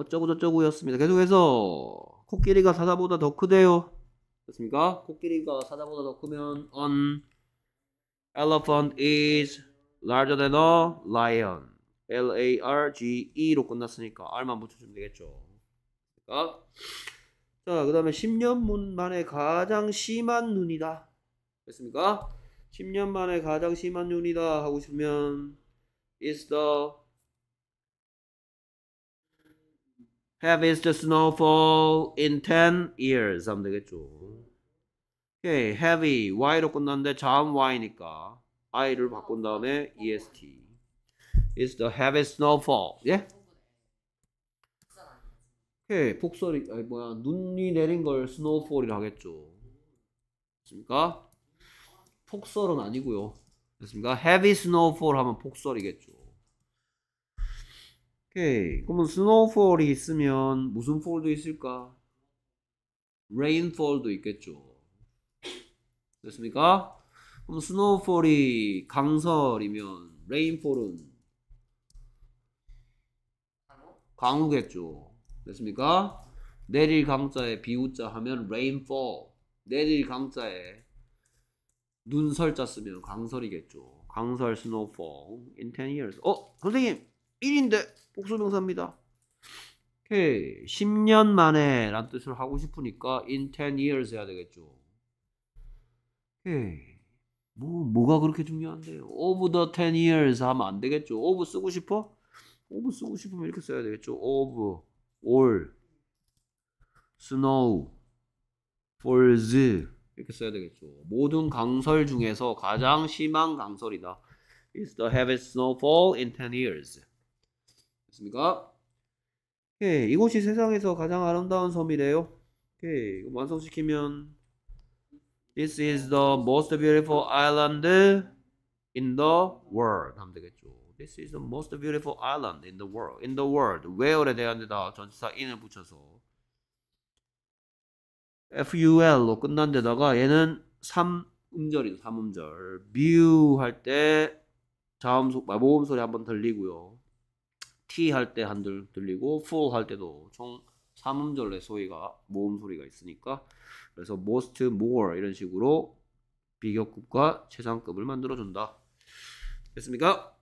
어쩌고저쩌고였습니다. 계속해서 코끼리가 사자보다 더 크대요. 됐습니까? 코끼리가 사자보다 더 크면 an elephant is larger than a lion. L A R G E로 끝났으니까 R만 붙여주면 되겠죠. 그러니까 자, 그 다음에 10년 만에 가장 심한 눈이다. 됐습니까? 10년 만에 가장 심한 눈이다 하고 싶으면 is the heaviest snowfall in 10 years 하면 되겠죠. 오케이, heavy, y로 끝났는데 자음 y니까 i를 바꾼 다음에 est is the heaviest snowfall. 예? 이 폭설이 아니 뭐야 눈이 내린 걸 스노우폴이라 하겠죠. 됐습니까? 폭설은 아니고요. 됐습니까? heavy snowfall 하면 폭설이겠죠. 오케이. 그러면 스노우폴 f 이 있으면 무슨 폴도 있을까? rainfall도 있겠죠. 됐습니까? 그럼 s n o w f a 이 강설이면 rainfall은 강우겠죠. 됐습니까? 내릴 강자에 비우자 하면 rainfall 내릴 강자에 눈 설자 쓰면 강설이겠죠 강설 snowfall in 10 years 어? 선생님 1인데 복수명사입니다 오케이 10년 만에 라는 뜻을 하고 싶으니까 in 10 years 해야 되겠죠 오케이 뭐, 뭐가 그렇게 중요한데요? Of the 10 years 하면 안 되겠죠. Of 쓰고 싶어? Of 쓰고 싶으면 이렇게 써야 되겠죠. Of all, snow, falls 이렇게 써야 되겠죠. 모든 강설 중에서 가장 심한 강설이다. It's the heaviest snowfall in 10 years. 됐습니까? 예, 이곳이 세상에서 가장 아름다운 섬이래요. 오케이, 완성시키면 This is the most beautiful island in the world 하면 되겠죠. This is the most beautiful island in the world. In the world. where에 대한 데다 전치사 in을 붙여서 ful로 끝난 데다가 얘는 3음절이죠. 3음절. 뷰할때 자음 속 아, 모음 소리 한번 들리고요. t 할 때 한들 들리고 full 할 때도 총 3음절의 소리가 모음 소리가 있으니까 그래서 most, more 이런 식으로 비교급과 최상급을 만들어 준다. 됐습니까?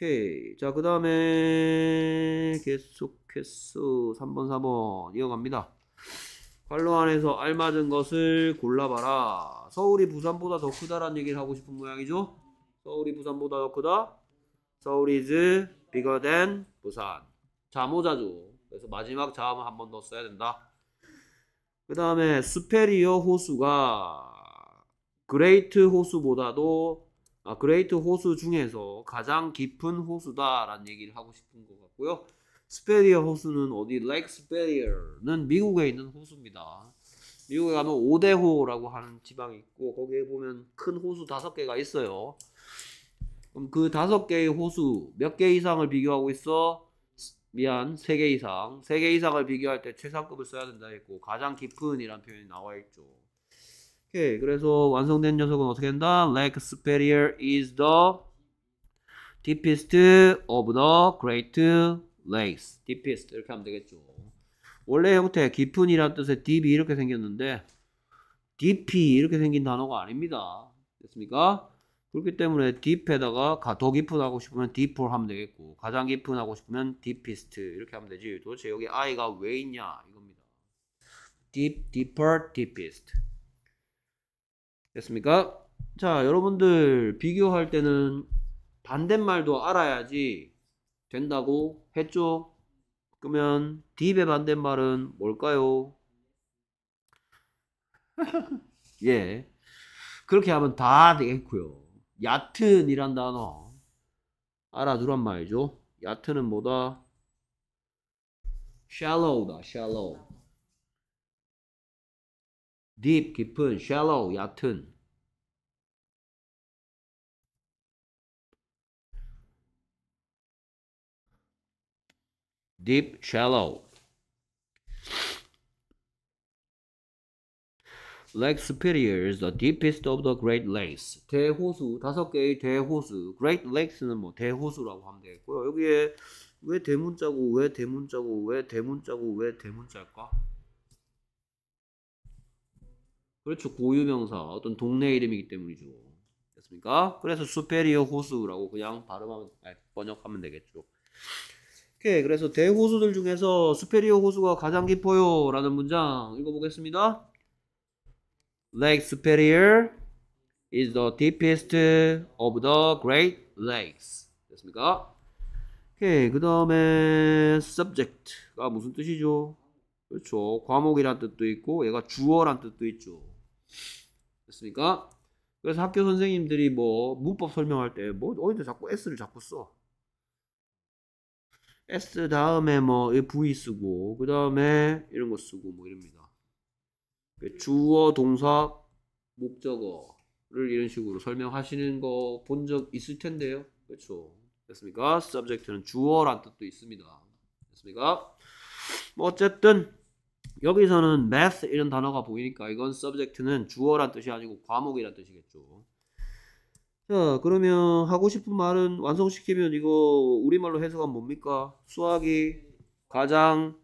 오케이. 자, 그 다음에 계속해서 3번, 4번 이어갑니다. 관로 안에서 알맞은 것을 골라봐라. 서울이 부산보다 더 크다라는 얘기를 하고 싶은 모양이죠? 서울이 부산보다 더 크다? 서울 is bigger than 부산. 자모자주 그래서 마지막 자음을 한 번 더 써야 된다. 그 다음에 스페리어 호수가 그레이트 호수보다도 아, 그레이트 호수 중에서 가장 깊은 호수다라는 얘기를 하고 싶은 것 같고요. 스페리어 호수는 어디? 레이크 스페리어는 미국에 있는 호수입니다. 미국에 가면 오대호라고 하는 지방이 있고 거기에 보면 큰 호수 다섯 개가 있어요. 그럼 그 다섯 개의 호수 몇 개 이상을 비교하고 있어? 미안, 세 개 이상. 세 개 이상을 비교할 때 최상급을 써야 된다 했고 가장 깊은이란 표현이 나와 있죠. 오케이. 그래서 완성된 녀석은 어떻게 한다? Lake Superior is the deepest of the great lakes. deepest 이렇게 하면 되겠죠. 원래 형태 깊은이라는 뜻의 deep이 이렇게 생겼는데 deep이 이렇게 생긴 단어가 아닙니다. 됐습니까? 그렇기 때문에 deep에다가 더 깊은 하고 싶으면 deeper 하면 되겠고 가장 깊은 하고 싶으면 deepest 이렇게 하면 되지 도대체 여기 i가 왜 있냐 이겁니다 deep, deeper, deepest 됐습니까? 자, 여러분들 비교할 때는 반대말도 알아야지 된다고 했죠? 그러면 디입의 반대말은 뭘까요? 예. 그렇게 하면 다 되겠고요. 얕은이란 단어 알아두란 말이죠. 얕은은 뭐다? shallow다, shallow. deep 깊은, shallow 얕은. deep, shallow. Lake Superior is the deepest of the Great Lakes. 대호수 다섯 개의 대호수. Great Lakes는 뭐 대호수라고 하면 되겠고요. 여기에 왜 대문자고 왜 대문자고 왜 대문자고 왜 대문자일까? 그렇죠. 고유명사 어떤 동네 이름이기 때문이죠. 됐습니까? 그래서 수페리어 호수라고 그냥 발음하면 아니, 번역하면 되겠죠. 오케이. 그래서 대호수들 중에서 수페리어 호수가 가장 깊어요라는 문장 읽어보겠습니다. Lake Superior is the deepest of the Great Lakes. 됐습니까? 오케이. 그 다음에 subject가 무슨 뜻이죠? 그렇죠. 과목이란 뜻도 있고 얘가 주어란 뜻도 있죠. 됐습니까? 그래서 학교 선생님들이 뭐 문법 설명할 때 뭐 어디서 자꾸 S를 자꾸 써. S 다음에 뭐 V 쓰고 그 다음에 이런 거 쓰고 뭐 이럽니다. 그 주어, 동사, 목적어를 이런 식으로 설명하시는 거 본 적 있을 텐데요. 그렇죠. 됐습니까? subject는 주어란 뜻도 있습니다. 됐습니까? 뭐 어쨌든 여기서는 math 이런 단어가 보이니까 이건 subject는 주어란 뜻이 아니고 과목이란 뜻이겠죠. 자 그러면 하고 싶은 말은 완성시키면 이거 우리말로 해석하면 뭡니까? 수학이 가장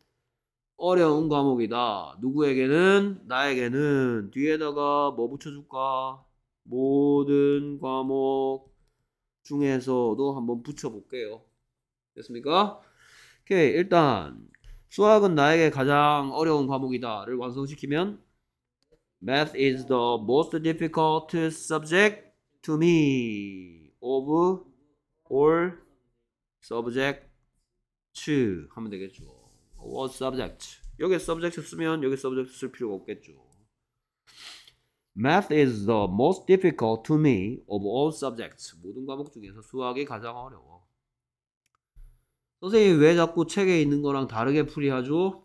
어려운 과목이다. 누구에게는? 나에게는. 뒤에다가 뭐 붙여줄까? 모든 과목 중에서도 한번 붙여볼게요. 됐습니까? 오케이, 일단 수학은 나에게 가장 어려운 과목이다를 완성시키면 Math is the most difficult subject to me of all subject to 하면 되겠죠. What subject? 여기 subject 쓰면 여기 subject 쓸 필요가 없겠죠. Math is the most difficult to me of all subjects. 모든 과목 중에서 수학이 가장 어려워. 선생님 왜 자꾸 책에 있는 거랑 다르게 풀이하죠?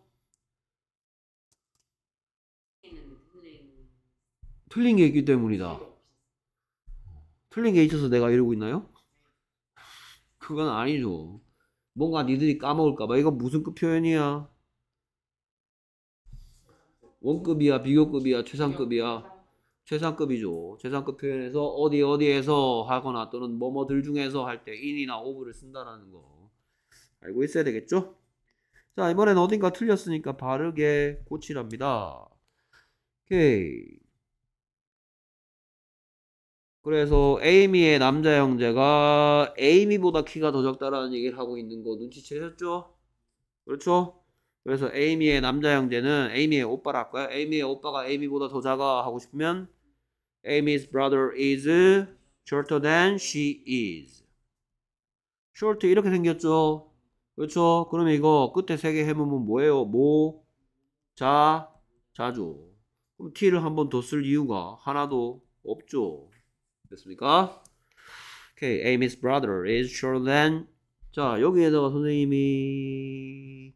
틀린 게 있기 때문이다. 틀린 게 있어서 내가 이러고 있나요? 그건 아니죠. 뭔가 니들이 까먹을까봐 이거 무슨 급 그 표현이야? 원급이야, 비교급이야, 최상급이야. 최상급이죠. 최상급 표현에서 어디 어디에서 하거나 또는 뭐뭐들 중에서 할때 i 이나 o v 를 쓴다라는 거. 알고 있어야 되겠죠? 자, 이번엔 어딘가 틀렸으니까 바르게 고치랍니다. 오케이. 그래서 에이미의 남자 형제가 에이미보다 키가 더 적다라는 얘기를 하고 있는 거 눈치채셨죠? 그렇죠? 그래서 에이미의 남자 형제는 에이미의 오빠라 할까요? 에이미의 오빠가 에이미보다 더 작아 하고 싶으면 Amy's brother is shorter than she is. short 이렇게 생겼죠? 그렇죠? 그러면 이거 끝에 세 개 해보면 뭐예요? 모, 자, 자죠. 그럼 t를 한 번 더 쓸 이유가 하나도 없죠. 됐습니까? okay. Amy's brother is shorter than 자, 여기에다가 선생님이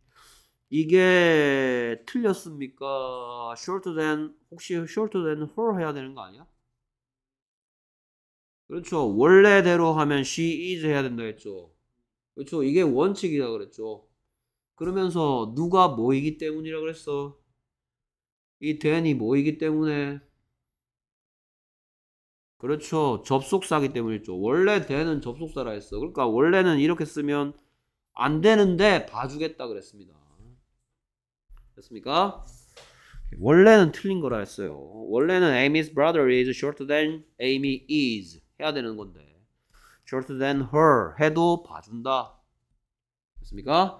이게 틀렸습니까? shorter than 혹시 shorter than her 해야 되는 거 아니야? 그렇죠. 원래대로 하면 she is 해야 된다 했죠. 그렇죠. 이게 원칙이라 그랬죠. 그러면서 누가 뭐이기 때문이라 그랬어. 이 t h e 이 뭐이기 때문에 그렇죠. 접속사기 때문이죠. 원래 t h 은 접속사라 했어. 그러니까 원래는 이렇게 쓰면 안 되는데 봐주겠다 그랬습니다. 됐습니까? 원래는 틀린 거라 했어요. 원래는 Amy's brother is shorter than Amy is 해야 되는 건데. shorter than her 해도 봐준다. 됐습니까?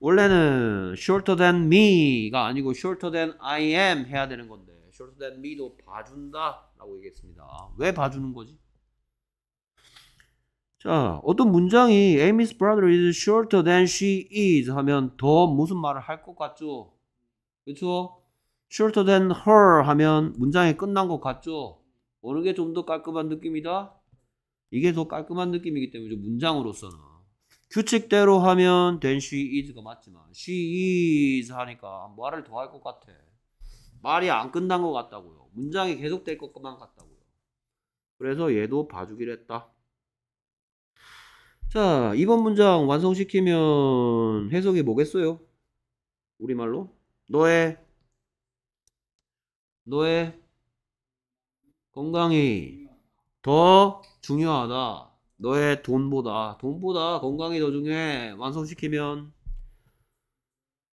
원래는 shorter than me가 아니고 shorter than I am 해야 되는 건데 shorter than me도 봐준다 라고 얘기했습니다. 왜 봐주는 거지? 자, 어떤 문장이 Amy's brother is shorter than she is 하면 더 무슨 말을 할 것 같죠? 그렇죠? shorter than her 하면 문장이 끝난 것 같죠? 어느 게 좀 더 깔끔한 느낌이다? 이게 더 깔끔한 느낌이기 때문에 문장으로서는 규칙대로 하면 then she is가 맞지만 she is 하니까 말을 더 할 것 같아. 말이 안 끝난 것 같다고요. 문장이 계속될 것만 같다고요. 그래서 얘도 봐주기로 했다. 자, 이번 문장 완성시키면 해석이 뭐겠어요? 우리말로? 너의 너의 건강이 더 중요하다. 너의 돈보다 돈보다 건강이 더 중요해. 완성시키면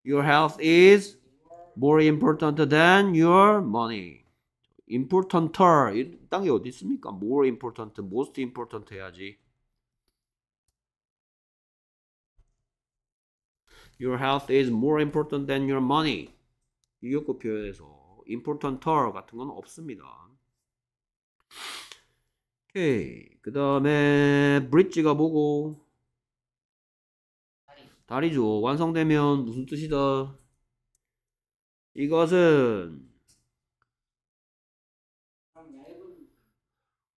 Your health is more important than your money. importanter 땅이 어디 있습니까? more important, most important 해야지. Your health is more important than your money. 이격구 표현에서 importanter 같은 건 없습니다. 오케이. 그 다음에 브릿지가 뭐고? 다리죠. 완성되면 무슨 뜻이다? 이것은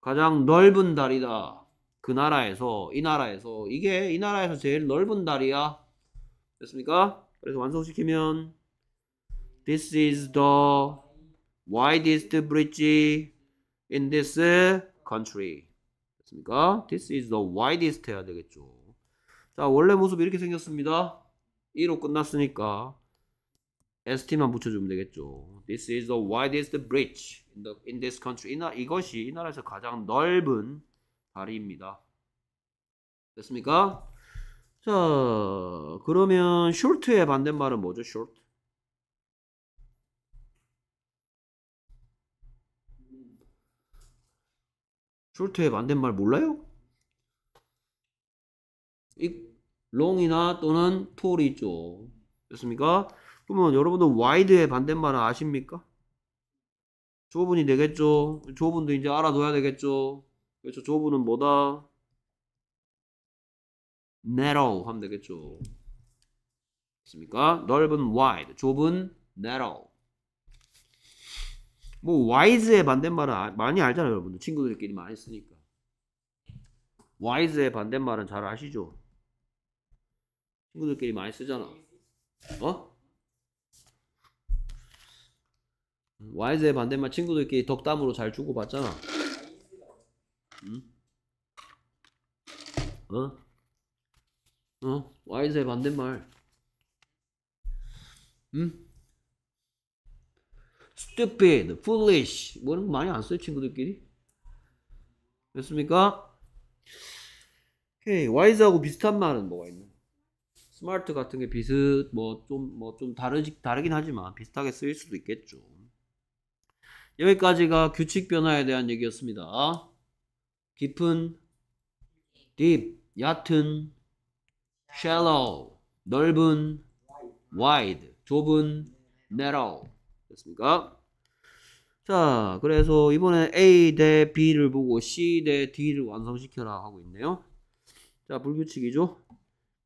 가장 넓은 다리다. 그 나라에서, 이 나라에서, 이게 이 나라에서 제일 넓은 다리야. 됐습니까? 그래서 완성시키면 This is the widest bridge in this country. 됐습니까? This is the widest 해야 되겠죠. 자, 원래 모습 이렇게 생겼습니다. 1로 끝났으니까 st만 붙여주면 되겠죠. This is the widest bridge in, the, in this country. 이나, 이것이 이 나라에서 가장 넓은 다리입니다. 됐습니까? 자, 그러면 short의 반대말은 뭐죠? short? 숄트의 반대말 몰라요? 이 롱이나 또는 톨이죠. 됐습니까? 그러면 여러분들 와이드의 반대말은 아십니까? 좁은이 되겠죠. 좁은도 이제 알아둬야 되겠죠. 그렇죠. 좁은은 뭐다? narrow 하면 되겠죠. 됐습니까? 넓은 wide, 좁은 narrow. 뭐와이즈 e 의 반대말은 아, 많이 알잖아요, 여러분들. 친구들끼리 많이 쓰니까. 와이즈 e 의 반대말은 잘 아시죠? 친구들끼리 많이 쓰잖아. 어? w i s 의 반대말 친구들끼리 덕담으로 잘 주고받잖아. 응? 어? 어? w i s 의 반대말. 응? stupid, foolish. 뭐는 많이 안 써요, 친구들끼리. 됐습니까? 오케이. wise하고 비슷한 말은 뭐가 있나? smart 같은 게 비슷, 뭐, 좀, 뭐, 좀 다르지, 다르긴 하지만 비슷하게 쓰일 수도 있겠죠. 여기까지가 규칙 변화에 대한 얘기였습니다. 깊은, deep, 얕은, shallow, 넓은, wide, 좁은, narrow. 됐습니까? 자, 그래서 이번에 A 대 B를 보고 C 대 D를 완성시켜라 하고 있네요. 자, 불규칙이죠.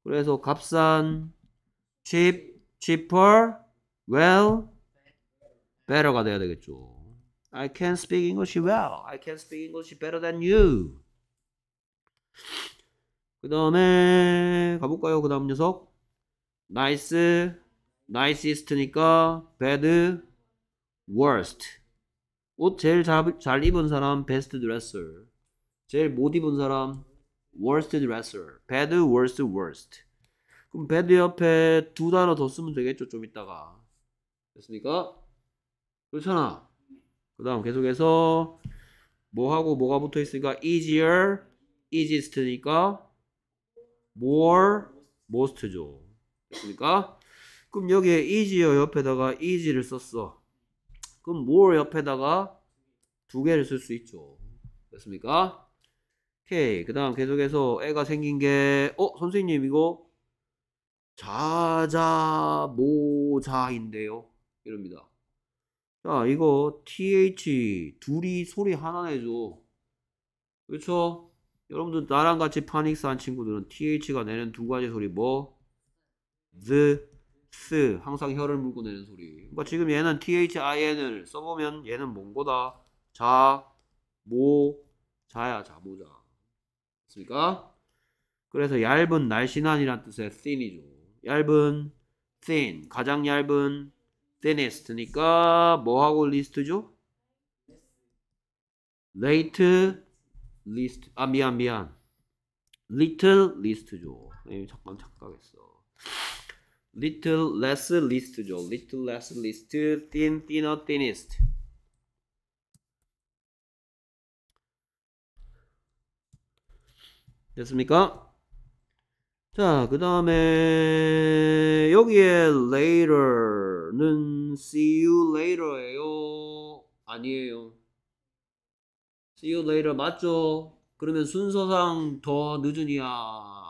그래서 값싼, cheap, cheaper, well, better가 돼야 되겠죠. I can speak English well. I can speak English better than you. 그 다음에 가볼까요? 그 다음 녀석. nice, nicest니까 bad, worst 옷 제일 잘, 잘 입은 사람 best dresser 제일 못 입은 사람 worst dresser bad worst worst 그럼 bad 옆에 두 단어 더 쓰면 되겠죠 좀있다가 됐습니까? 그렇잖아 그 다음 계속해서 뭐하고 뭐가 붙어 있으니까 easier easiest니까 more most죠 됐습니까? 그럼 여기에 easier 옆에다가 easy를 썼어 그럼 more 옆에다가 두 개를 쓸 수 있죠. 됐습니까? 오케이. 그 다음 계속해서 애가 생긴 게, 어, 선생님 이거 자자 모자인데요. 이럽니다. 자, 이거 th 둘이 소리 하나 내죠. 그렇죠? 여러분들 나랑 같이 파닉스한 친구들은 th가 내는 두 가지 소리 뭐? the 스 항상 혀를 물고 내는 소리. 그 지금 얘는 thin을 써보면 얘는 뭔고다 자, 모, 자야 자모자. 맞습니까? 그래서 얇은 날씬한이란 뜻의 thin이죠. 얇은 thin 가장 얇은 thinnest니까 뭐하고 리스트죠? late list 아 미안 미안 little list죠. 네, 잠깐 착각했어. little less list죠. little less list, thin, thinner, thinnest. 됐습니까? 자, 그 다음에 여기에 later는 see you later예요. 아니에요. see you later 맞죠? 그러면 순서상 더 늦으냐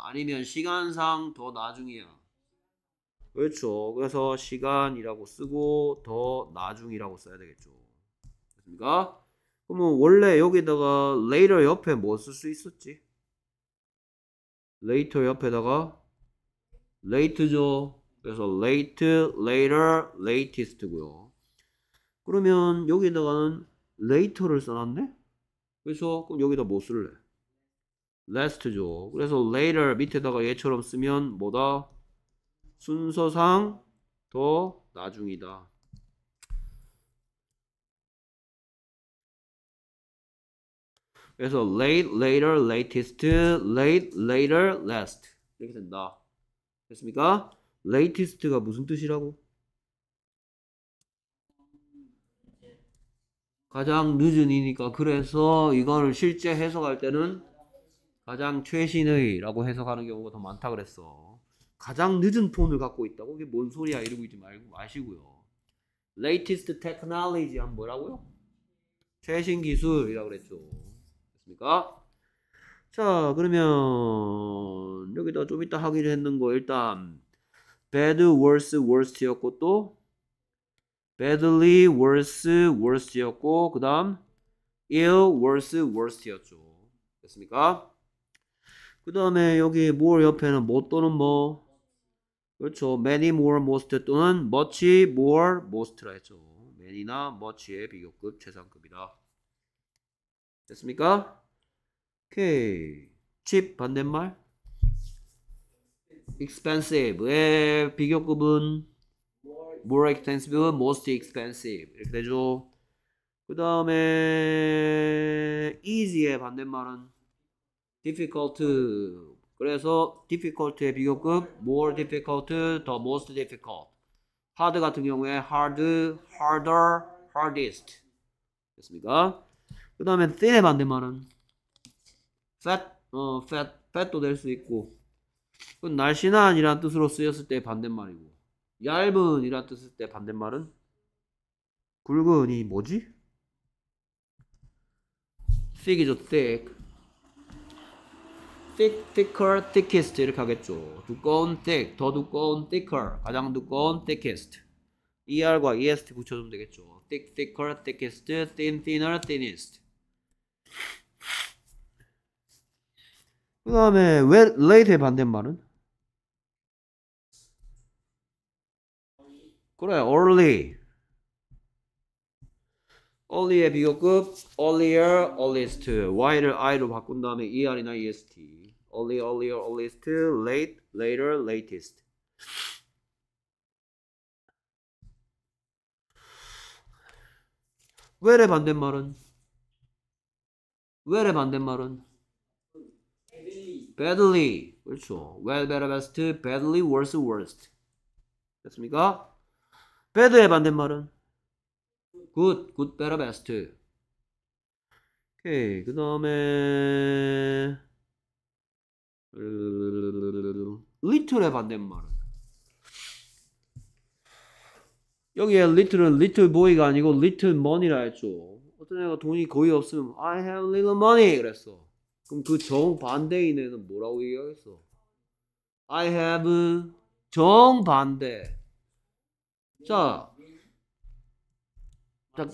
아니면 시간상 더 나중이야. 그렇죠. 그래서 시간이라고 쓰고 더 나중이라고 써야 되겠죠. 됐습니까? 그러면 원래 여기다가 later 옆에 뭐 쓸 수 있었지? later 옆에다가 late죠. 그래서 late, later, latest고요. 그러면 여기다가는 later를 써놨네? 그래서 그럼 여기다 뭐 쓸래? last죠. 그래서 later 밑에다가 얘처럼 쓰면 뭐다? 순서상 더 나중이다. 그래서 late, later, latest, late, later, last 이렇게 된다. 됐습니까? latest가 무슨 뜻이라고? 가장 늦은이니까 그래서 이거를 실제 해석할 때는 가장 최신의라고 해석하는 경우가 더 많다 그랬어. 가장 늦은 폰을 갖고 있다고 그게 뭔 소리야 이러고 있지 말고 마시고요. latest technology 한 뭐라고요? 최신 기술이라고 그랬죠. 됐습니까? 자, 그러면 여기다 좀 이따 하기로 했는 거 일단 bad, worse, worst였고 또 badly, worse, worst였고 그다음 ill, worse, worst였죠. 됐습니까? 그 다음에 여기 m o 옆에는 뭐 또는 뭐 그렇죠. many more most 또는 much more most라 했죠. many나 much의 비교급 최상급이다. 됐습니까? 오케이. cheap 반대말 expensive의 비교급은 more expensive, most expensive 이렇게 되죠. 그 다음에 easy의 반대말은 difficult 그래서 difficult의 비교급 more difficult, the most difficult. hard 같은 경우에 hard, harder, hardest. 됐습니까? 그 다음에 thin의 반대말은 fat, 어, fat, fat도 될 수 있고 그건 날씬한 이란 뜻으로 쓰였을 때 반대말이고 얇은 이란 뜻일 때 반대말은 굵은이 뭐지? thick이죠 thick thick, thicker, thickest 이렇게 하겠죠. 두꺼운 thick, 더 두꺼운 thicker, 가장 두꺼운 thickest. er과 est 붙여주면 되겠죠. thick, thicker, thickest, thin, thinner, thinnest. 그 다음에 왜 late의 반대말은? 그래, early. early의 비교급 earlier, earliest. y를 i로 바꾼 다음에 er이나 est. Only, only, only, still, late, later, latest. 왜래 반대말은? 왜래 반대말은? badly. 그렇죠. well, better, best, badly, worse, worst. 됐습니까? bad의 반대말은? good, good, better, best. 오케이, 그 다음에 little의 반대말은 여기에 little는 little boy가 아니고 little money라 했죠. 어떤 애가 돈이 거의 없으면 I have little money 그랬어. 그럼 그 정반대인 애는 뭐라고 얘기하겠어? I have 정반대. 자, 자,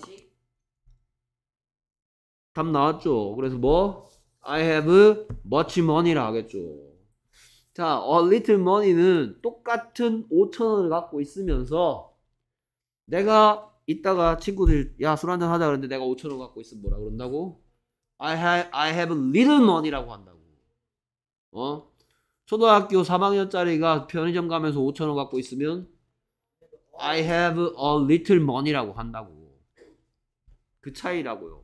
답 나왔죠. 그래서 뭐? I have much money라 하겠죠. 자, a little money는 똑같은 5천원을 갖고 있으면서 내가 이따가 친구들 야 술 한잔 하자 그랬는데 내가 5천원 갖고 있으면 뭐라 그런다고? I have, I have little money라고 한다고. 어? 초등학교 3학년짜리가 편의점 가면서 5천원 갖고 있으면 I have a little money라고 한다고. 그 차이라고요.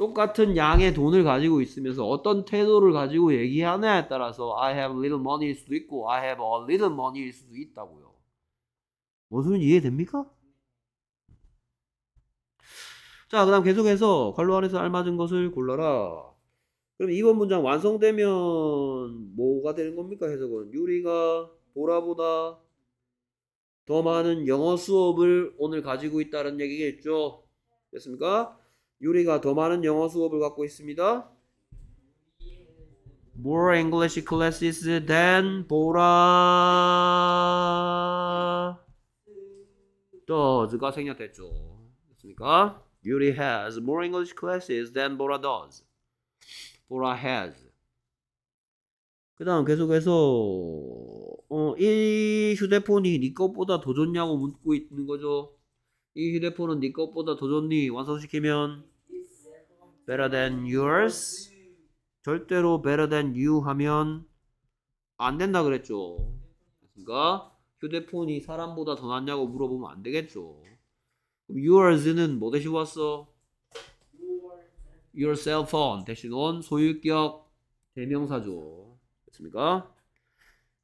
똑같은 양의 돈을 가지고 있으면서 어떤 태도를 가지고 얘기하느냐에 따라서 I have little money일 수도 있고 I have a little money일 수도 있다고요. 무슨 이해됩니까? 자, 그 다음 계속해서 관로 안에서 알맞은 것을 골라라. 그럼 이번 문장 완성되면 뭐가 되는 겁니까? 해석은 유리가 보라보다 더 많은 영어 수업을 오늘 가지고 있다는 얘기겠죠. 됐습니까? 유리가 더 많은 영어 수업을 갖고 있습니다. More English classes than 보라. d o 가 생략됐죠. 그렇습니까? 유리 has more English classes than 보라 does. 보라 has. 그 다음 계속해서 어, 이 휴대폰이 네 것보다 더 좋냐고 묻고 있는 거죠. 이 휴대폰은 네 것보다 더 좋니? 완성시키면 better than yours 절대로 better than you 하면 안 된다 그랬죠. 그러니까 휴대폰이 사람보다 더 낫냐고 물어보면 안 되겠죠. 그럼 yours는 뭐 대신 왔어? your cell phone 대신 온 소유격 대명사죠. 됐습니까?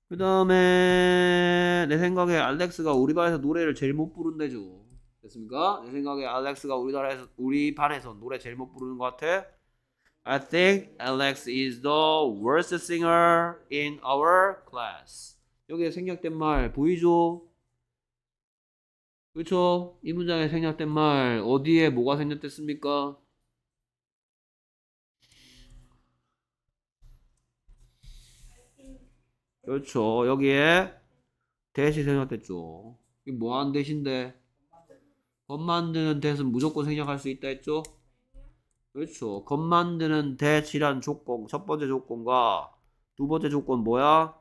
그 다음에 내 생각에 알렉스가 우리 반에서 노래를 제일 못 부른대죠. 됐습니까? 내 생각에 알렉스가 우리나라에서 우리 반에서 노래 제일 못 부르는 것 같아. I think Alex is the worst singer in our class. 여기에 생략된 말 보이죠? 그렇죠? 이 문장에 생략된 말 어디에 뭐가 생략됐습니까? 그렇죠. 여기에 대시 생략됐죠. 이게 뭐한 대신데? 겁 만드는 대는 무조건 생략할 수 있다 했죠? 그렇죠. 겁 만드는 대지란 조건, 첫 번째 조건과 두 번째 조건 뭐야?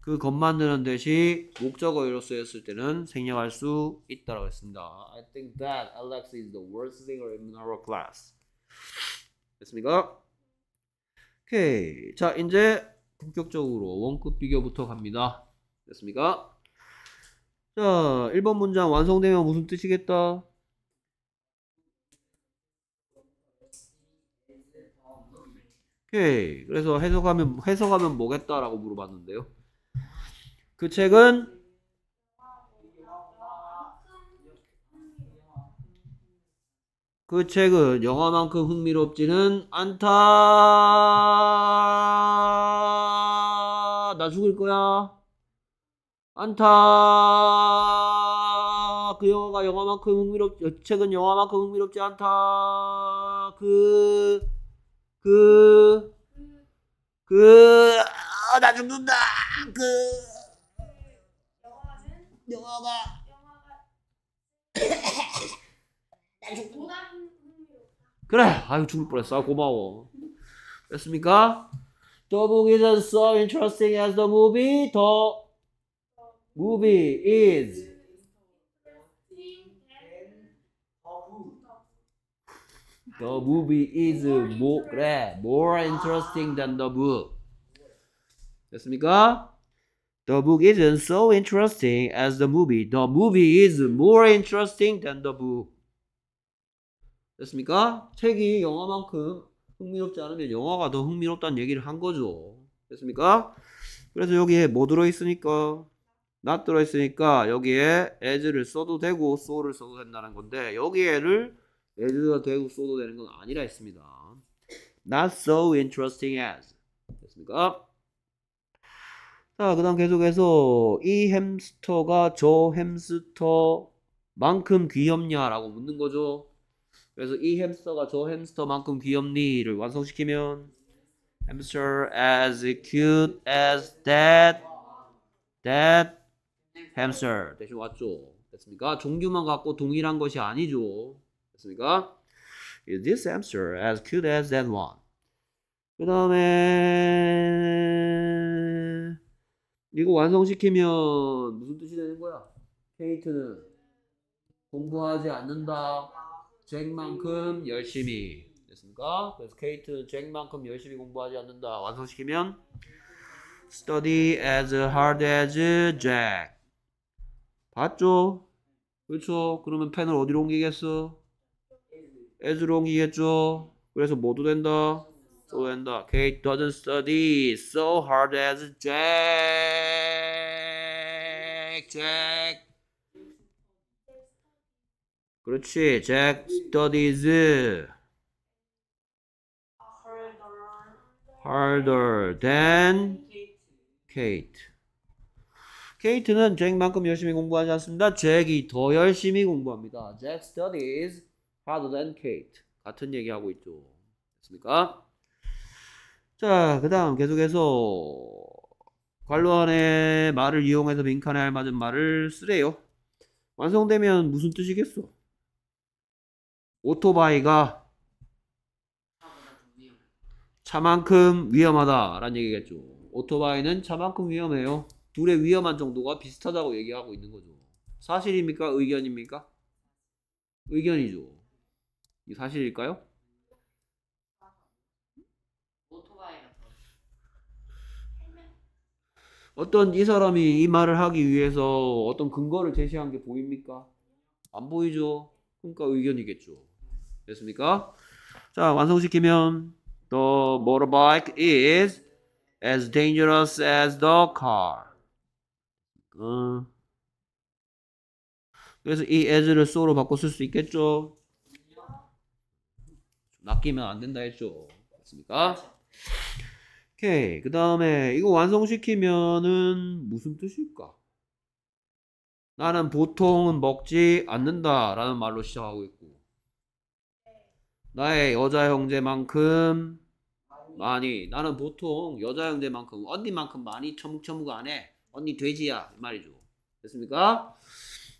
그겁 만드는 대시 목적어로 쓰였을 때는 생략할 수 있다라고 했습니다. I think that Alex is the worst singer in our class. 됐습니까? 오케이. 자, 이제 본격적으로 원급 비교부터 갑니다. 됐습니까? 자, 1번 문장 완성되면 무슨 뜻이겠다? 오케이. 그래서 해석하면 해석하면 뭐겠다라고 물어봤는데요. 그 책은 그 책은 영화만큼 흥미롭지는 않다. 나 죽을 거야. 안타! 그 영화가 영화만큼 흥미롭, 여 책은 영화만큼 흥미롭지 않다. 그, 그, 그, 아, 나 죽는다. 그, 영화는? 영화가. 영화가. 나 죽는다. 그래. 아유, 죽을 뻔했어. 고마워. 됐습니까? The book isn't so interesting as the movie. 더 movie is the movie is more 그래 more interesting than the book 됐습니까? The book isn't so interesting as the movie. The movie is more interesting than the book. 됐습니까? 책이 영화만큼 흥미롭지 않으면 영화가 더 흥미롭다는 얘기를 한 거죠. 됐습니까? 그래서 여기에 뭐 들어있으니까 not 들어있으니까 여기에 as를 써도 되고 so를 써도 된다는 건데 여기에를 as가 되고 써도 되는 건 아니라 했습니다. not so interesting as 됐습니까? 자, 그 다음 계속해서 이 햄스터가 저 햄스터만큼 귀엽냐라고 묻는 거죠. 그래서 이 햄스터가 저 햄스터만큼 귀엽니를 완성시키면 햄스터 s t e r as cute as that that 햄스터 대신 왔죠. 됐습니까? 종류만 갖고 동일한 것이 아니죠. 됐습니까? Is this hamster as cute as that one? 그 다음에 이거 완성시키면 무슨 뜻이 되는 거야? 케이트는 공부하지 않는다. 잭만큼 열심히 됐습니까? 그래서 케이트는 잭만큼 열심히 공부하지 않는다. 완성시키면 study as hard as Jack. 봤죠? 그렇죠? 그러면 펜을 어디로 옮기겠어? as로 옮기겠죠? 그래서 뭐도 된다? 또 된다. Kate doesn't study so hard as Jack. Jack. 그렇지. Jack studies harder than Kate. 케이트는 잭만큼 열심히 공부하지 않습니다. 잭이 더 열심히 공부합니다. Jack studies harder than Kate. 같은 얘기하고 있죠. 됐습니까? 자, 그 다음 계속해서 관로안의 말을 이용해서 빈칸에 알맞은 말을 쓰래요. 완성되면 무슨 뜻이겠어? 오토바이가 차만큼 위험하다라는 얘기겠죠. 오토바이는 차만큼 위험해요. 둘의 위험한 정도가 비슷하다고 얘기하고 있는 거죠. 사실입니까? 의견입니까? 의견이죠. 이 사실일까요? 어떤 이 사람이 이 말을 하기 위해서 어떤 근거를 제시한 게 보입니까? 안 보이죠? 그러니까 의견이겠죠. 됐습니까? 자, 완성시키면 The motorbike is as dangerous as the car. 어. 그래서 이 as를 so로 바꿔 쓸 수 있겠죠? 낚이면 안 된다 했죠. 맞습니까? 오케이. 그 다음에 이거 완성시키면은 무슨 뜻일까? 나는 보통은 먹지 않는다 라는 말로 시작하고 있고 나의 여자 형제만큼 많이 나는 보통 여자 형제만큼 언니만큼 많이 처묵처묵 안해 언니 돼지야 이 말이죠. 됐습니까?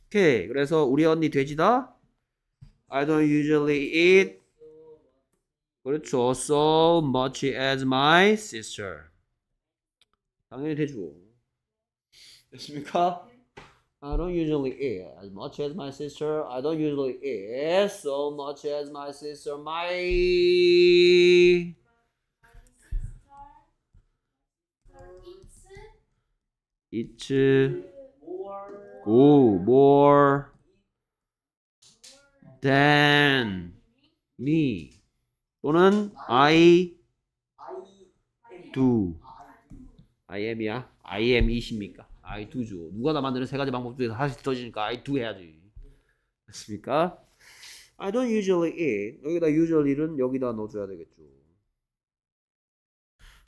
오케이. 그래서 우리 언니 돼지다. I don't usually eat 그렇죠. So much as my sister. 당연히 되죠. 됐습니까? I don't usually eat as much as my sister. I don't usually eat so much as my sister. My It's go more than me 또는 I do I am이야 I am 이십니까 I do죠 누가 다 만드는 세 가지 방법 중에서 하나씩 떠지니까 I do 해야지 됐습니까 I don't usually eat 여기다 usually는 여기다 넣어줘야 되겠죠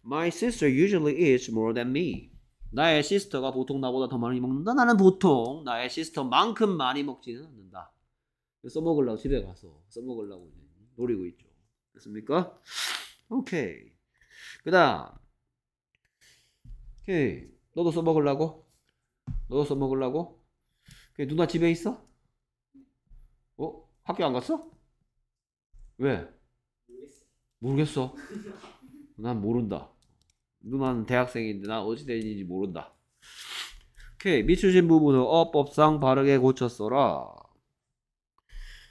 My sister usually eats more than me 나의 시스터가 보통 나보다 더 많이 먹는다. 나는 보통 나의 시스터만큼 많이 먹지는 않는다. 써먹으려고 집에 가서 써먹으려고 노리고 있죠. 됐습니까? 오케이. 그 다음. 오케이. 너도 써먹으려고? 너도 써먹으려고? 오케이. 누나 집에 있어? 어? 학교 안 갔어? 왜? 모르겠어. 난 모른다. 누나는 대학생인데 난 어찌 된인지 모른다. 오케이. 미추신 부분은 어법상 바르게 고쳤어라.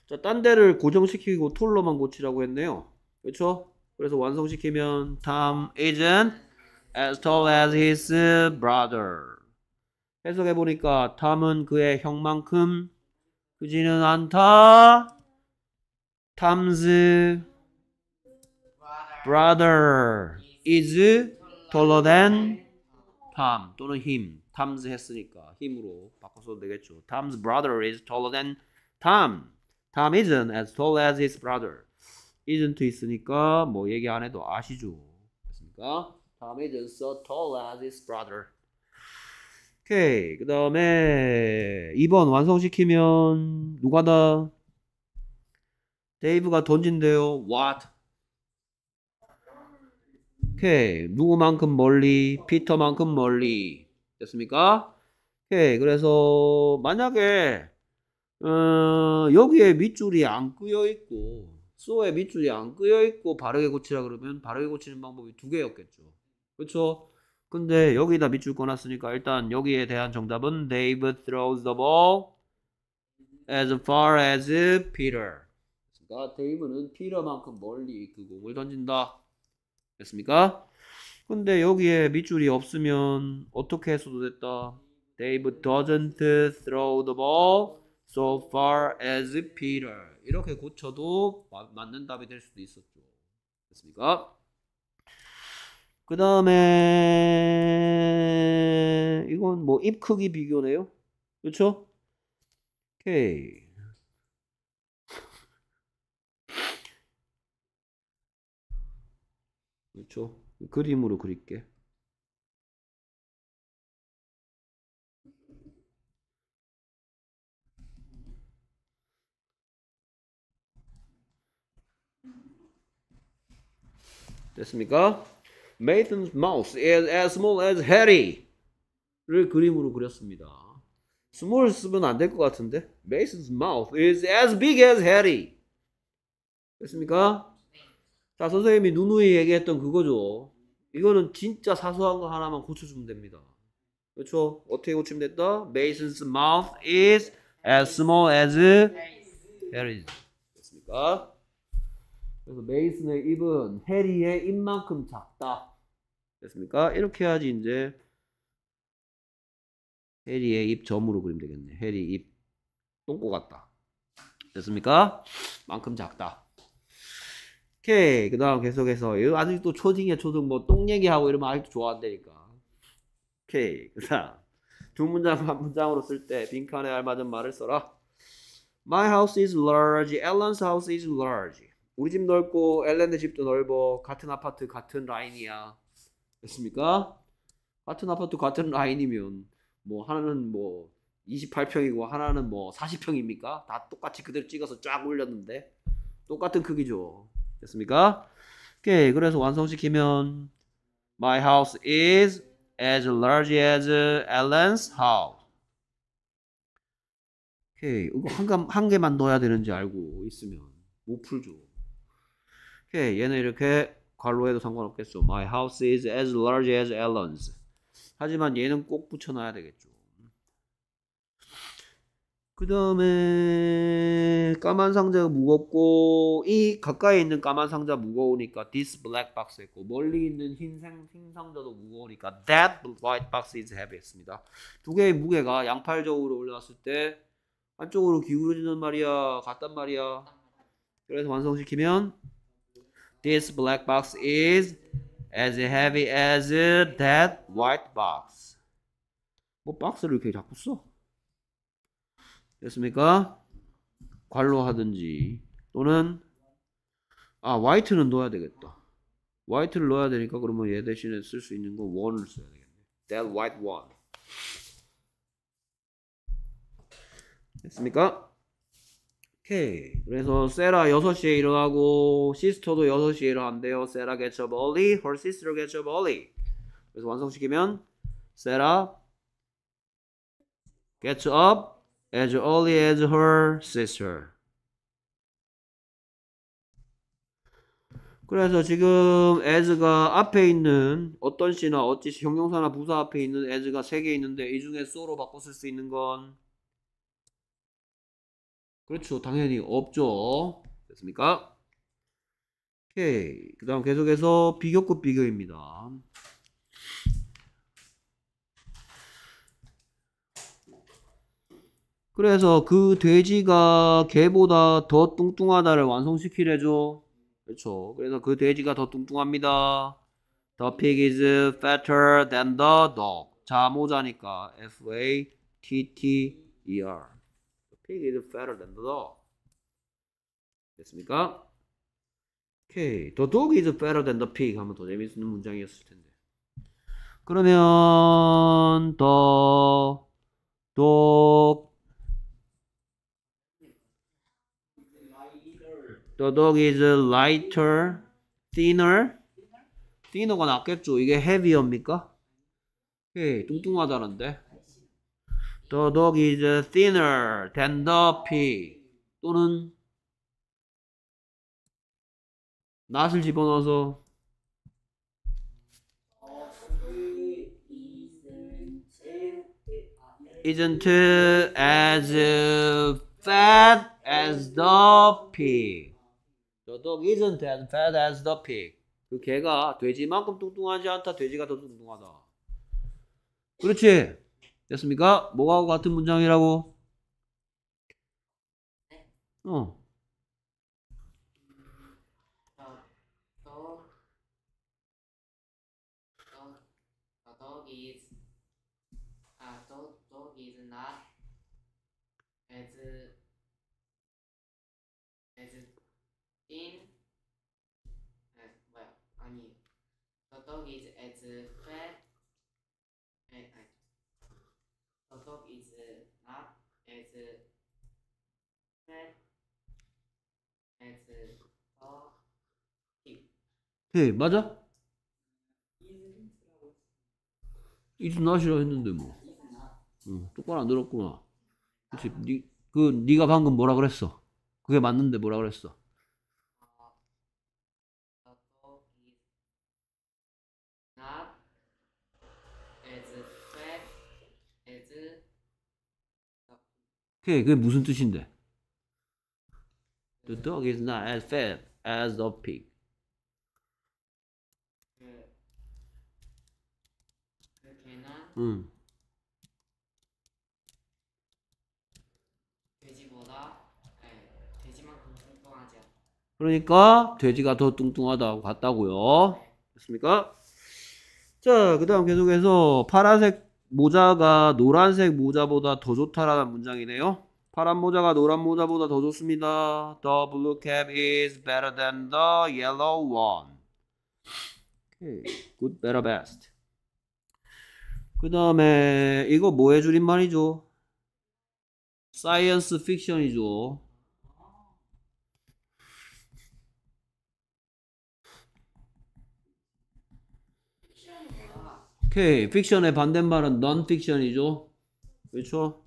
자, 딴 데를 고정시키고 톨로만 고치라고 했네요. 그렇죠? 그래서 완성시키면 Tom isn't as tall as his brother. 해석해 보니까 탐은 그의 형만큼 크지는 않다. Tom's brother is 돌로 된 Tom 또는 him. Tom's 했으니까 힘으로 바꿔서 되겠죠. Tom's brother is taller than Tom. Tom isn't as tall as his brother. isn't 있으니까 뭐 얘기 안 해도 아시죠. 그렇습니까? Tom isn't so tall as his brother. 오케이. 그 다음에 2번 완성시키면 누가 다? 데이브가 던진대요. What? 오케이. 누구만큼 멀리? 피터만큼 멀리. 됐습니까? 오케이. 그래서 만약에 어, 여기에 밑줄이 안 끄여 있고 소에 밑줄이 안 끄여 있고 바르게 고치라 그러면 바르게 고치는 방법이 두 개였겠죠. 그렇죠? 근데 여기다 밑줄 꺼놨으니까 일단 여기에 대한 정답은 David throws the ball as far as Peter. 그러니까 데이브는 피터만큼 멀리 그 공을 던진다. 됐습니까? 근데 여기에 밑줄이 없으면 어떻게 해서도 됐다. Dave doesn't throw the ball so far as Peter. 이렇게 고쳐도 마, 맞는 답이 될 수도 있었죠. 됐습니까? 그 다음에 이건 뭐 입 크기 비교네요. 그렇죠? 오케이. 그렇죠? 그림으로 그릴게. 됐습니까? Nathan's mouth is as small as Harry를 그림으로 그렸습니다. small 쓰면 안될것 같은데? Mason's mouth is as big as Harry. 됐습니까? 자, 선생님이 누누이 얘기했던 그거죠. 이거는 진짜 사소한 거 하나만 고쳐주면 됩니다. 그렇죠? 어떻게 고치면 됐다? Mason's mouth is as small as Harry's. 됐습니까? 그래서 메이슨의 입은 해리의 입만큼 작다. 됐습니까? 이렇게 해야지 이제 해리의 입 점으로 그리면 되겠네. 해리 입 똥꼬 같다. 됐습니까? 만큼 작다. 오케이. 그 다음 계속해서. 이거 아직도 초딩이야, 초등. 뭐, 똥 얘기하고 이러면 아직도 좋아한다니까. 오케이. 그 다음. 두 문장, 한 문장으로 쓸 때 빈칸에 알맞은 말을 써라. My house is large. Ellen's house is large. 우리 집 넓고 엘렌의 집도 넓어. 같은 아파트, 같은 라인이야. 됐습니까? 같은 아파트, 같은 라인이면 뭐 하나는 뭐 28평이고 하나는 뭐 40평입니까? 다 똑같이 그대로 찍어서 쫙 올렸는데 똑같은 크기죠. 됐습니까? 오케이. 그래서 완성시키면 My house is as large as e l l n s house. 오케이. 이거 한, 개, 한 개만 넣어야 되는지 알고 있으면 못 풀죠. 오케이. 얘는 이렇게 괄로 해도 상관없겠죠. My house is as large as e l l n s 하지만 얘는 꼭 붙여놔야 되겠죠. 그 다음에 까만 상자가 무겁고 이 가까이 있는 까만 상자 무거우니까 this black box 했고 멀리 있는 흰생 흰 상자도 무거우니까 that white box is heavy 했습니다. 두 개의 무게가 양팔적으로 올라왔을 때 안쪽으로 기울어지는 말이야 같단 말이야. 그래서 완성시키면 this black box is as heavy as that white box. 뭐 박스를 이렇게 자꾸 써? 됐습니까? 괄로 하든지 또는 아 화이트는 넣어야 되겠다. 화이트를 넣어야 되니까 그러면 얘 대신에 쓸 수 있는 거 one을 써야 되겠네. That white one. 됐습니까? 오케이. 그래서 세라 6시에 일어나고 시스터도 6시에 일어난대요. 세라 gets up early. Her sister gets up early. 그래서 완성시키면 세라 gets up as early as her sister. 그래서 지금 as가 앞에 있는 어떤 시나 어찌 형용사나 부사 앞에 있는 as가 세 개 있는데 이 중에 so로 바꿨을수 있는 건 그렇죠. 당연히 없죠. 됐습니까? 오케이. 그 다음 계속해서 비교급 비교입니다. 그래서 그 돼지가 개보다 더 뚱뚱하다를 완성시키래죠. 그렇죠. 그래서 그 돼지가 더 뚱뚱합니다. The pig is fatter than the dog. 자모자니까 F A T T E R. The pig is fatter than the dog. 됐습니까? 오케이. The dog is fatter than the pig 하면 더 재밌는 문장이었을 텐데. 그러면 the dog The dog is lighter, thinner. thinner가 낫겠죠. 이게 heavy입니까? 예, 뚱뚱하다는데. The dog is thinner than the pig. 또는 낫을 집어넣어서 isn't as fat as the pig. The dog isn't as fat as the pig. 그 개가 돼지만큼 뚱뚱하지 않다. 돼지가 더 뚱뚱하다. 그렇지. 됐습니까? 뭐하고 같은 문장이라고? 네. 어. dog is as fat and I, the dog is not as fat as the pig. 네, 맞아? is not이라고 했는데 뭐. 응, 똑바로 안 들었구나. 그치, 니, 그, 니가 방금 뭐라 그랬어? 그게 맞는데 뭐라 그랬어? 오 그게 무슨 뜻인데? The dog is not as fat as the pig. 응. 돼지보다 아 돼지만큼 뚱뚱하지 그러니까 돼지가 더 뚱뚱하다고 같다고요. 됐습니까? 자, 그 다음 계속해서 파란색 모자가 노란색 모자보다 더 좋다라는 문장이네요. 파란 모자가 노란 모자보다 더 좋습니다. The blue cap is better than the yellow one. Okay. Good, better, best. 그 다음에 이거 뭐의 줄임말이죠? 사이언스 픽션이죠. 오케이. 픽션의 반대말은 non 픽션이죠. 그렇죠?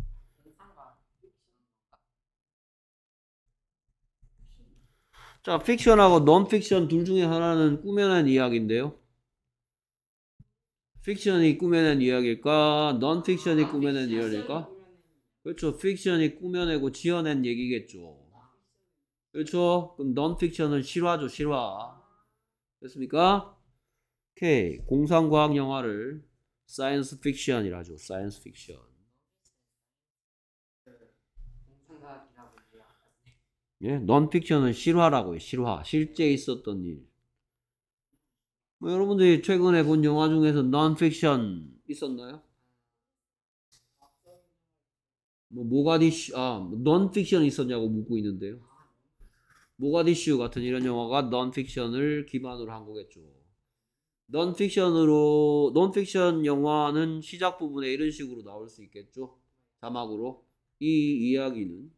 자, 픽션하고 non 픽션 둘 중에 하나는 꾸며낸 이야기인데요. 픽션이 꾸며낸 이야기일까? non 픽션이 꾸며낸 아, 이야기일까? 그렇죠. 픽션이 꾸며내고 지어낸 얘기겠죠. 그렇죠? 그럼 non 픽션은 실화죠, 실화. 됐습니까? 오케이. 공상과학 영화를 사이언스 픽션이라 하죠. 사이언스 픽션. 예, 넌픽션은 실화라고 해. 실화. 실제 있었던 일. 뭐 여러분들이 최근에 본 영화 중에서 넌픽션 있었나요? 뭐 모가디슈 아, 뭐 넌픽션 있었냐고 묻고 있는데요. 모가디슈 같은 이런 영화가 넌픽션을 기반으로 한 거겠죠. 넌픽션으로 넌픽션 영화는 시작 부분에 이런 식으로 나올 수 있겠죠. 자막으로 이 이야기는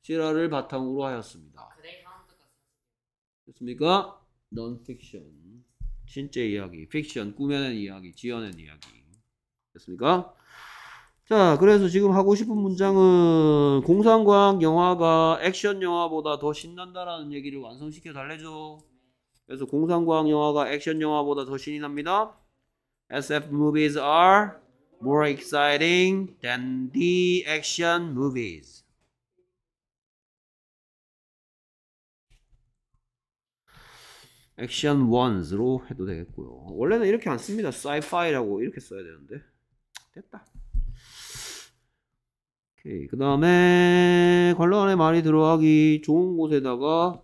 실화를 바탕으로 하였습니다. 됐습니까? 넌픽션 실제 이야기, 픽션 꾸며낸 이야기, 지어낸 이야기 됐습니까? 자, 그래서 지금 하고 싶은 문장은 공상과학 영화가 액션 영화보다 더 신난다라는 얘기를 완성시켜 달래줘. 그래서 공상과학 영화가 액션 영화보다 더 신이 납니다. SF movies are more exciting than the action movies. 액션 원즈로 해도 되겠고요. 원래는 이렇게 안 씁니다. s c i f 라고 이렇게 써야 되는데 됐다. 오케이 그 다음에 관련 에 말이 들어가기 좋은 곳에다가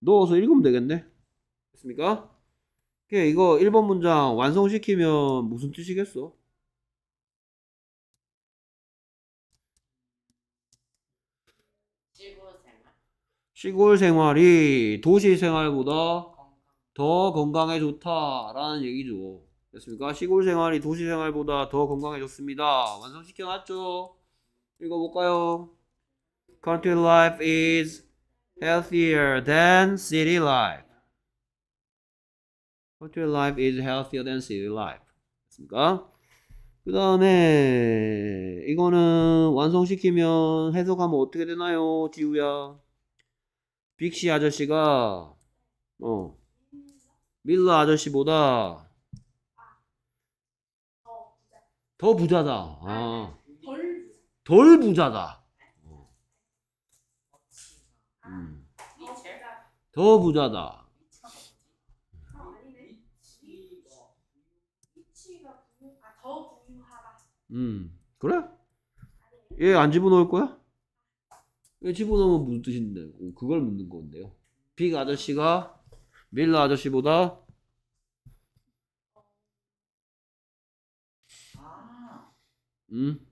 넣어서 읽으면 되겠네. 됐습니까? 이거 1번 문장 완성시키면 무슨 뜻이겠어? 시골 생활이 도시 생활보다 더 건강에 좋다라는 얘기죠. 됐습니까? 시골 생활이 도시 생활보다 더 건강에 좋습니다. 완성시켜놨죠? 읽어볼까요? Country life is healthier than city life. c u l t u l i f e is healthier than c i v i life. 됐습니까? 그 다음에 이거는 완성시키면 해석하면 어떻게 되나요? 지우야. 빅시 아저씨가 어 밀러 아저씨보다 더 부자다. 아. 덜 부자다. 어. 음. 더 부자다. 음, 그래? 얘 안 집어넣을 거야? 얘 집어넣으면 무슨 뜻인데? 오, 어, 그걸 묻는 건데요. 빅 아저씨가 밀라 아저씨보다 음?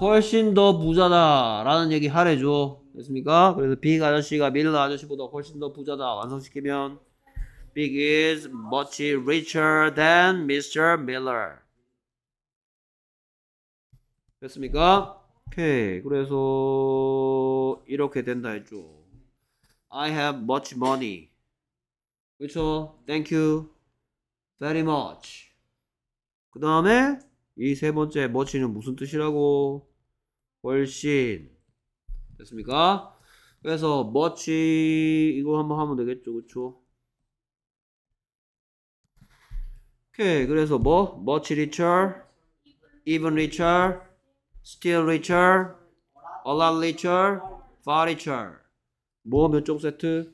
훨씬 더 부자다 라는 얘기 하래죠 됐습니까? 그래서 빅 아저씨가 밀라 아저씨보다 훨씬 더 부자다 완성시키면 Big is much richer than Mr. Miller. 됐습니까? 오케이. 그래서 이렇게 된다 했죠. I have much money. 그렇죠? Thank you very much. 그 다음에 이 세 번째 much는 무슨 뜻이라고? 훨씬. 됐습니까? 그래서 much 이거 한번 하면 되겠죠. 그렇죠? 오케이 그래서 뭐 much richer, even richer, still richer, a lot richer, far richer 뭐 몇 종 세트?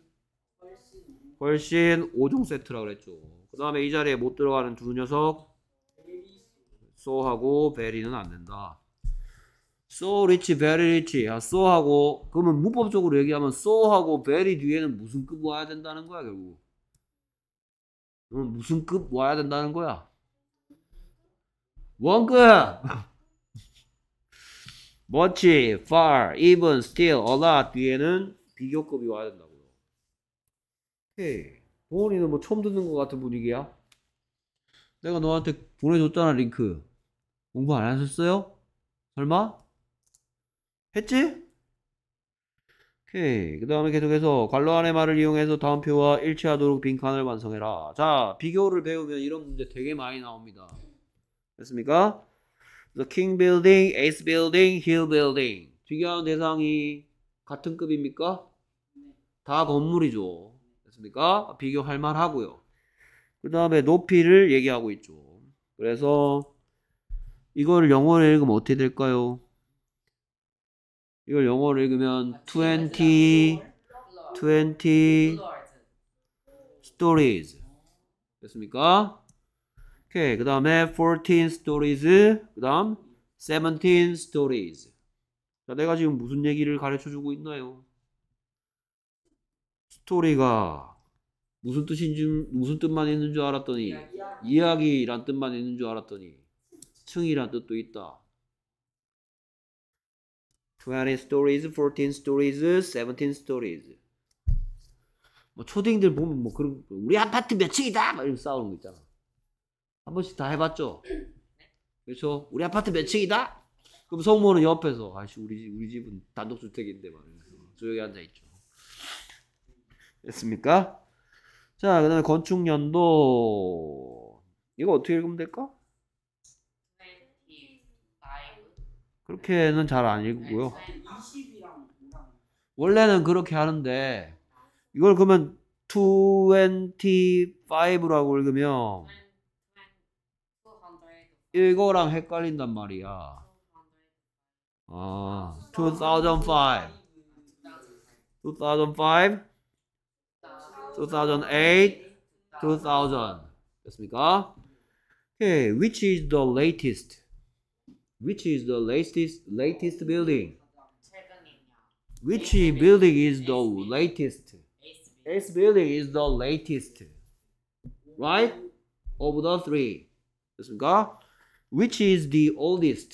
훨씬 5종 세트라고 그랬죠 그 다음에 이 자리에 못 들어가는 두 녀석 so하고 very는 안 된다 so rich, very rich 야, so하고 그러면 문법적으로 얘기하면 so하고 very 뒤에는 무슨 급 와야 된다는 거야 결국 그럼 무슨 급 와야 된다는 거야? 원급! 멋지, c h far, even, still, a lot 뒤에는 비교급이 와야 된다고요. 오케이. 동원이는 뭐 처음 듣는 것 같은 분위기야? 내가 너한테 보내줬잖아, 링크. 공부 안 하셨어요? 설마? 했지? 오케이. 그 다음에 계속해서 관로 안의 말을 이용해서 다음표와 일치하도록 빈칸을 완성해라. 자, 비교를 배우면 이런 문제 되게 많이 나옵니다. 됐습니까? The King Building, Ace Building, Hill Building. 비교하는 대상이 같은 급입니까? 다 건물이죠. 됐습니까? 비교할 만하고요. 그 다음에 높이를 얘기하고 있죠. 그래서 이걸 영어로 읽으면 어떻게 될까요? 이걸 영어로 읽으면 20 20 stories 됐습니까? 오케이 그 다음에 14 stories 그 다음 17 stories 자, 내가 지금 무슨 얘기를 가르쳐주고 있나요? 스토리가 무슨 뜻인지 무슨 뜻만 있는 줄 알았더니 이야기란 뜻만 있는 줄 알았더니 층이란 뜻도 있다 12 stories, 14 stories, 17 stories. 뭐 초딩들 보면 뭐 그런 우리 아파트 몇 층이다 막 이런 싸우는 거 있잖아. 한 번씩 다 해봤죠. 그렇죠? 우리 아파트 몇 층이다? 그럼 성모는 옆에서 아씨 우리 집, 우리 집은 단독주택인데 막 조용히 앉아 있죠. 됐습니까? 자, 그다음에 건축 연도 이거 어떻게 읽으면 될까? 그렇게는 잘 안 읽고요. 원래는 그렇게 하는데 이걸 그러면 25라고 읽으면 이거랑 헷갈린단 말이야. 아, 2005, 2005, 2008, 2000 됐습니까? Okay, which is the latest? Which is the latest latest building? Which building is the latest? This building is the latest. Right? Of the three. 됐습니까? Which is the oldest?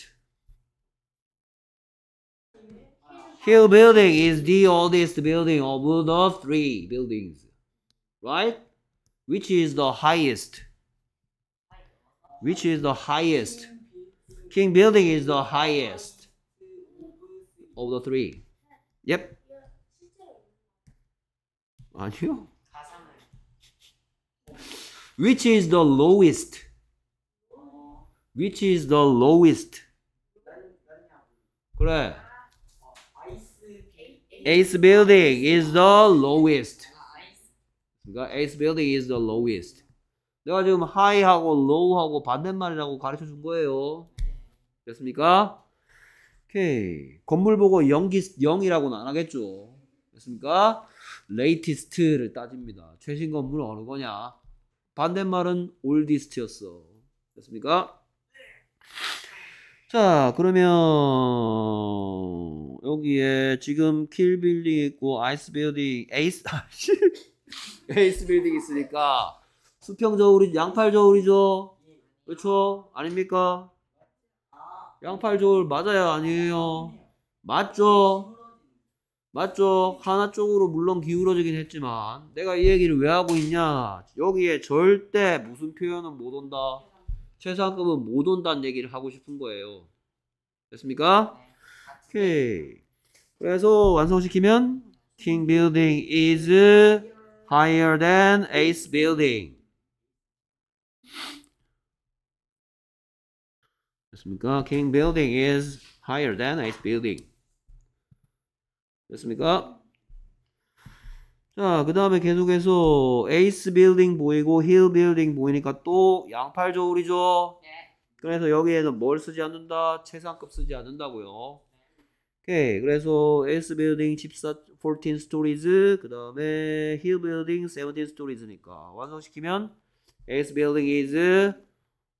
Hill building is the oldest building of the three buildings. Right? Which is the highest? Which is the highest? king building is the highest of the three. Yep. 아니요. Which is the lowest? Which is the lowest? 그래. Eighth building is the lowest. 그러니까 eighth building is the lowest. 내가 지금 high 하고 low 하고 반대말이라고 가르쳐 준 거예요. 됐습니까? 오케이. 건물 보고 연기 0이라고는 안 하겠죠. 됐습니까? 레이티스트를 따집니다. 최신 건물 어느 거냐? 반대말은 올디스트였어. 됐습니까? 자, 그러면 여기에 지금 킬 빌딩 있고 아이스 빌딩, 에이스 아, 에이스 빌딩 있으니까 수평 저울이 양팔 저울이죠. 그렇죠? 아닙니까? 양팔 졸 맞아요? 아니에요? 맞죠? 맞죠? 하나 쪽으로 물론 기울어지긴 했지만 내가 이 얘기를 왜 하고 있냐 여기에 절대 무슨 표현은 못 온다 최상급은 못 온다는 얘기를 하고 싶은 거예요 됐습니까? 오케이 그래서 완성시키면 King building is higher than Ace building 됐습니까? King building is higher than ice building. 됐습니까? 자, 그 다음에 계속해서 에이스 빌딩 보이고 힐 빌딩 보이니까 또 양팔 저울이죠? 네. 그래서 여기에는 뭘 쓰지 않는다? 최상급 쓰지 않는다고요. 네. 오케이. 그래서 에이스 빌딩 14, 14 스토리즈, 그 다음에 힐 빌딩 17 스토리즈니까 완성시키면 에이스 빌딩 is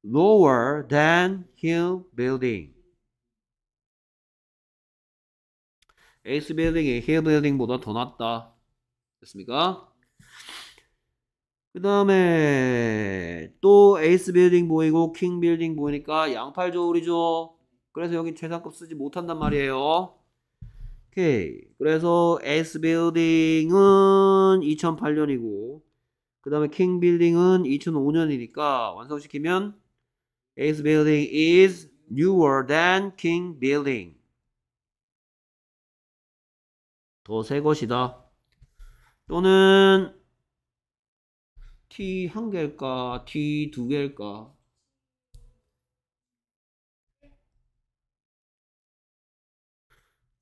lower than hill building. 에이스 빌딩이 힐 빌딩보다 더 낫다. 됐습니까? 그 다음에 또 에이스 빌딩 보이고 킹 빌딩 보이니까 양팔 저울이죠. 그래서 여기 최상급 쓰지 못한단 말이에요. 오케이. 그래서 에이스 빌딩은 2008년이고 그 다음에 킹 빌딩은 2005년이니까 완성시키면 His building is newer than King building. 더새 것이다. 또는 T 한 개일까? T 두 개일까?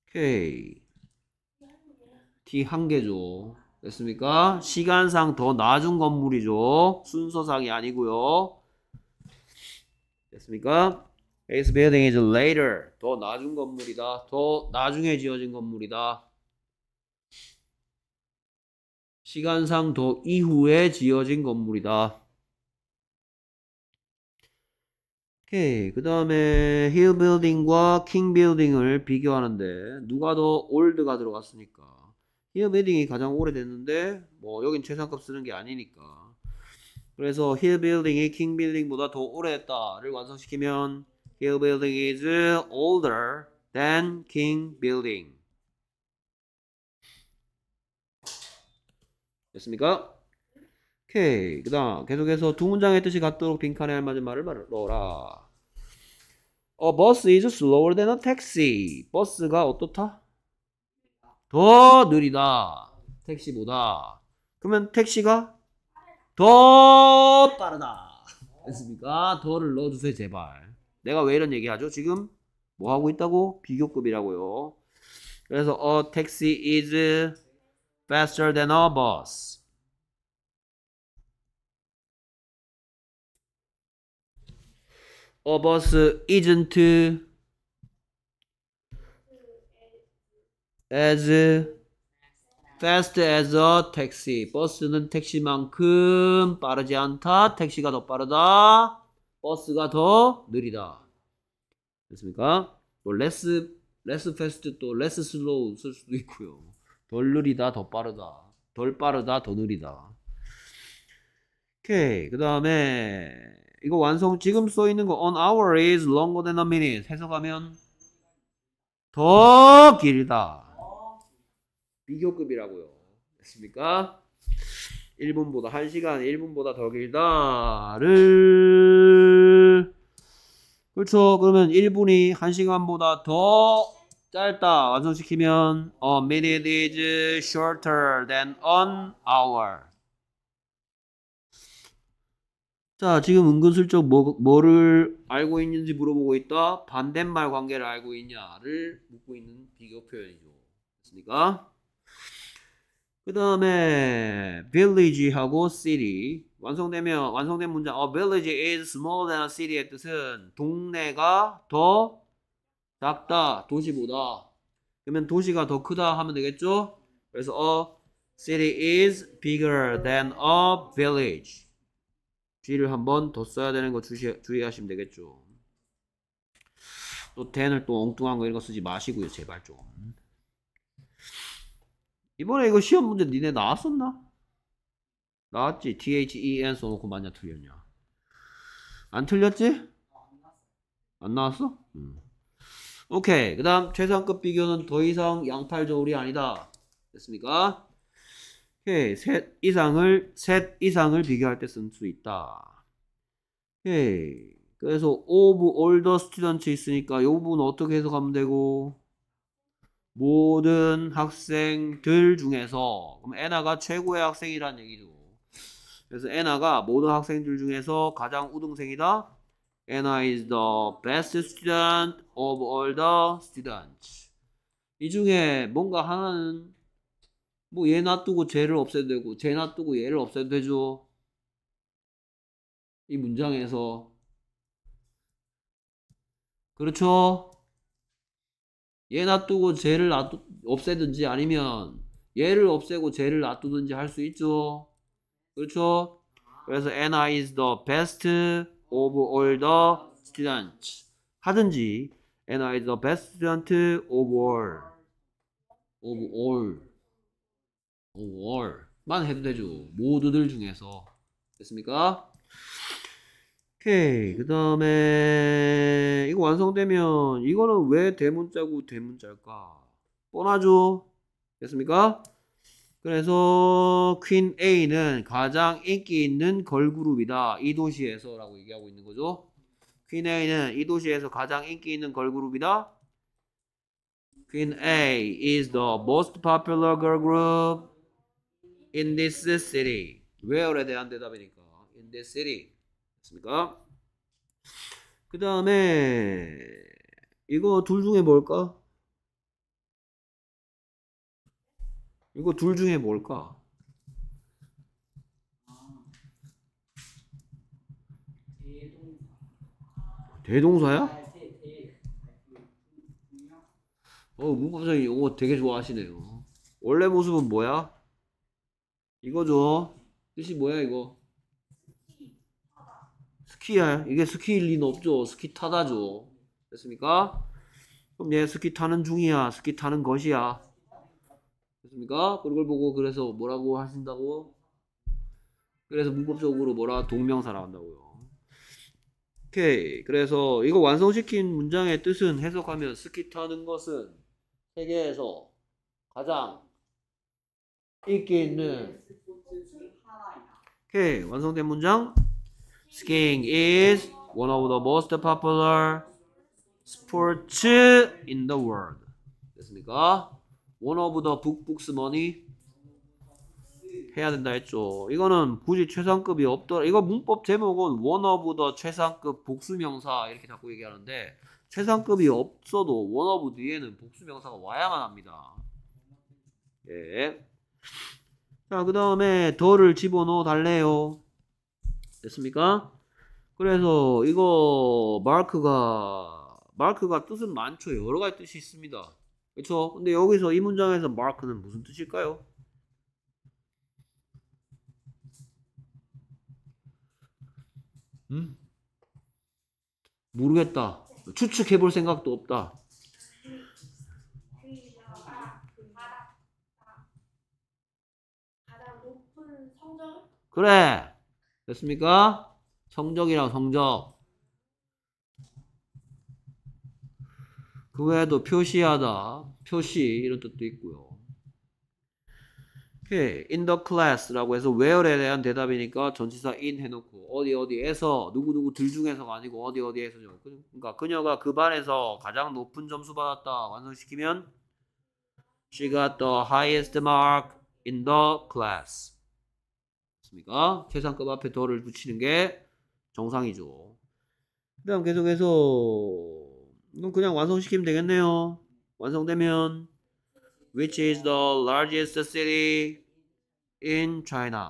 오케이. T 한 개죠. 됐습니까? 시간상 더 낮은 건물이죠. 순서상이 아니고요. 됐습니까? This building is later. 더 낮은 건물이다. 더 나중에 지어진 건물이다. 시간상 더 이후에 지어진 건물이다. 오케이. 그 다음에 힐 빌딩과 킹 빌딩을 비교하는데 누가 더 올드가 들어갔으니까힐 빌딩이 가장 오래됐는데 뭐 여긴 최상급 쓰는 게 아니니까 그래서 힐 빌딩이 킹 빌딩보다 더 오래했다를 완성시키면 힐 빌딩 l b u i l d i n s older than k i n 됐습니까? 오케이. 그 다음, 계속해서 두 문장의 뜻이 같도록 빈칸에 알맞은 말을 넣어라. A bus is slower than a taxi. 버스가 어떻다? 더 느리다. 택시보다. 그러면 택시가 더 빠르다. 어. 됐습니까? 더를 넣어주세요, 제발. 내가 왜 이런 얘기하죠? 지금 뭐 하고 있다고? 비교급이라고요. 그래서 a taxi is faster than a bus. A b u isn't as fast as a taxi. 버스는 택시만큼 빠르지 않다. 택시가 더 빠르다. 버스가 더 느리다. 됐습니까? 또 less, less fast 또 less slow 쓸 수도 있고요. 덜 느리다, 더 빠르다. 덜 빠르다, 더 느리다. 오케이. 그 다음에 이거 완성 지금 써 있는 거 on hour is longer than a minute 해석하면 더 길다. 비교급이라고요. 됐습니까? 1분보다 1시간 1분보다 더 길다를 그렇죠. 그러면 1분이 1시간보다 더 짧다. 완성시키면 a minute is shorter than an hour. 자, 지금 은근슬쩍 뭐, 뭐를 알고 있는지 물어보고 있다. 반대말 관계를 알고 있냐를 묻고 있는 비교 표현이죠. 됐습니까? 그 다음에 village하고 city 완성되면 완성된 문장 a 어, village is smaller than a city의 뜻은 동네가 더 작다 도시보다 그러면 도시가 더 크다 하면 되겠죠 그래서 a 어, city is bigger than a village G를 한번 더 써야 되는 거 주시, 주의하시면 되겠죠 또 t e n 을또 엉뚱한 거 이런 거 쓰지 마시고요 제발 좀 이번에 이거 시험 문제 니네 나왔었나? 나왔지? THEN 써놓고 만냐 틀렸냐? 안 틀렸지? 안 나왔어? 음. 오케이. 그 다음, 최상급 비교는 더 이상 양팔 조울이 아니다. 됐습니까? 오케이. 셋 이상을, 셋 이상을 비교할 때 쓸 수 있다. 오케이. 그래서, of o l d e students 있으니까 이 부분 어떻게 해석하면 되고, 모든 학생들 중에서 그럼 에나가 최고의 학생이라는 얘기죠. 그래서 에나가 모든 학생들 중에서 가장 우등생이다. Anna is the best student of all the students. 이 중에 뭔가 하나는 뭐 얘 놔두고 쟤를 없애도 되고 쟤 놔두고 얘를 없애도 되죠. 이 문장에서 그렇죠? 얘 놔두고 쟤를 놔두, 없애든지 아니면 얘를 없애고 쟤를 놔두든지 할 수 있죠. 그렇죠? 그래서 Anna is the best of all the students 하든지 Anna is the best student of all of all of all만 해도 되죠. 모두들 중에서 됐습니까? 오케이. 그 다음에, 이거 완성되면, 이거는 왜 대문자고 대문자일까? 뻔하죠? 됐습니까? 그래서, 퀸 A는 가장 인기 있는 걸그룹이다. 이 도시에서 라고 얘기하고 있는 거죠. 퀸 A는 이 도시에서 가장 인기 있는 걸그룹이다. 퀸 u e e A is the most popular girl group in this city. Where에 대한 대답이니까. In this city. 됐습니까? 그 다음에 이거 둘 중에 뭘까? 이거 둘 중에 뭘까? 대동사야? 어, 문법장님 이거 되게 좋아하시네요. 원래 모습은 뭐야? 이거죠. 뜻이 뭐야, 이거? 스키야. 이게 스키일 리는 없죠. 스키 타다죠. 됐습니까? 그럼 얘 스키 타는 중이야. 스키 타는 것이야. 됐습니까? 그걸 보고 그래서 뭐라고 하신다고? 그래서 문법적으로 뭐라 동명사 나온다고요. 오케이. 그래서 이거 완성시킨 문장의 뜻은 해석하면 스키 타는 것은 세계에서 가장 인기 있는 오케이. 완성된 문장. Skiing is one of the most popular sports in the world. 됐습니까? one of the book books money 해야 된다 했죠. 이거는 굳이 최상급이 없더라. 이거 문법 제목은 one of the 최상급 복수명사 이렇게 자꾸 얘기하는데 최상급이 없어도 one of 뒤에는 복수명사가 와야만 합니다. 예. 자, 그 다음에 더를 집어넣어 달래요. 됐습니까? 그래서 이거 마크가 마크가 뜻은 많죠. 여러 가지 뜻이 있습니다. 그렇죠? 근데 여기서 이 문장에서 마크는 무슨 뜻일까요? 음? 모르겠다. 추측해 볼 생각도 없다. 그래. 됐습니까? 성적이라고 성적. 그 외에도 표시하다, 표시 이런 뜻도 있고요. 오케이, in the class라고 해서 where에 대한 대답이니까 전치사 in 해놓고 어디 어디에서 누구 누구 들 중에서가 아니고 어디 어디에서죠. 그러니까 그녀가 그 반에서 가장 높은 점수 받았다 완성시키면 she got the highest mark in the class. 맞습니까? 계산값 앞에 더를 붙이는 게 정상이죠. 그 다음 계속해서 이건 그냥 완성시키면 되겠네요. 완성되면 Which is the largest city in China?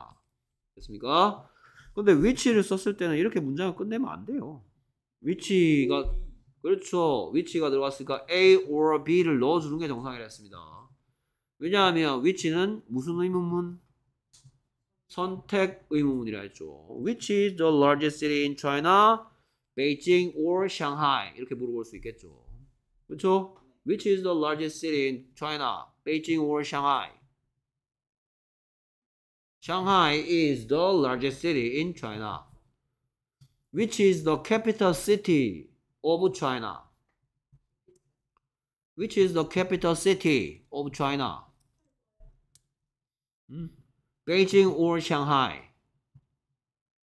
됐습니까? 근데 which를 썼을 때는 이렇게 문장을 끝내면 안 돼요. which가 그렇죠. which가 들어갔으니까 A or B를 넣어주는 게 정상이라 했습니다. 왜냐하면 which는 무슨 의문문? 선택 의무문이라 했죠. Which is the largest city in China? Beijing or Shanghai? 이렇게 물어볼 수 있겠죠. 그렇죠? Which is the largest city in China? Beijing or Shanghai? Shanghai is the largest city in China. Which is the capital city of China? Which is the capital city of China? 음? Hmm? Beijing or Shanghai?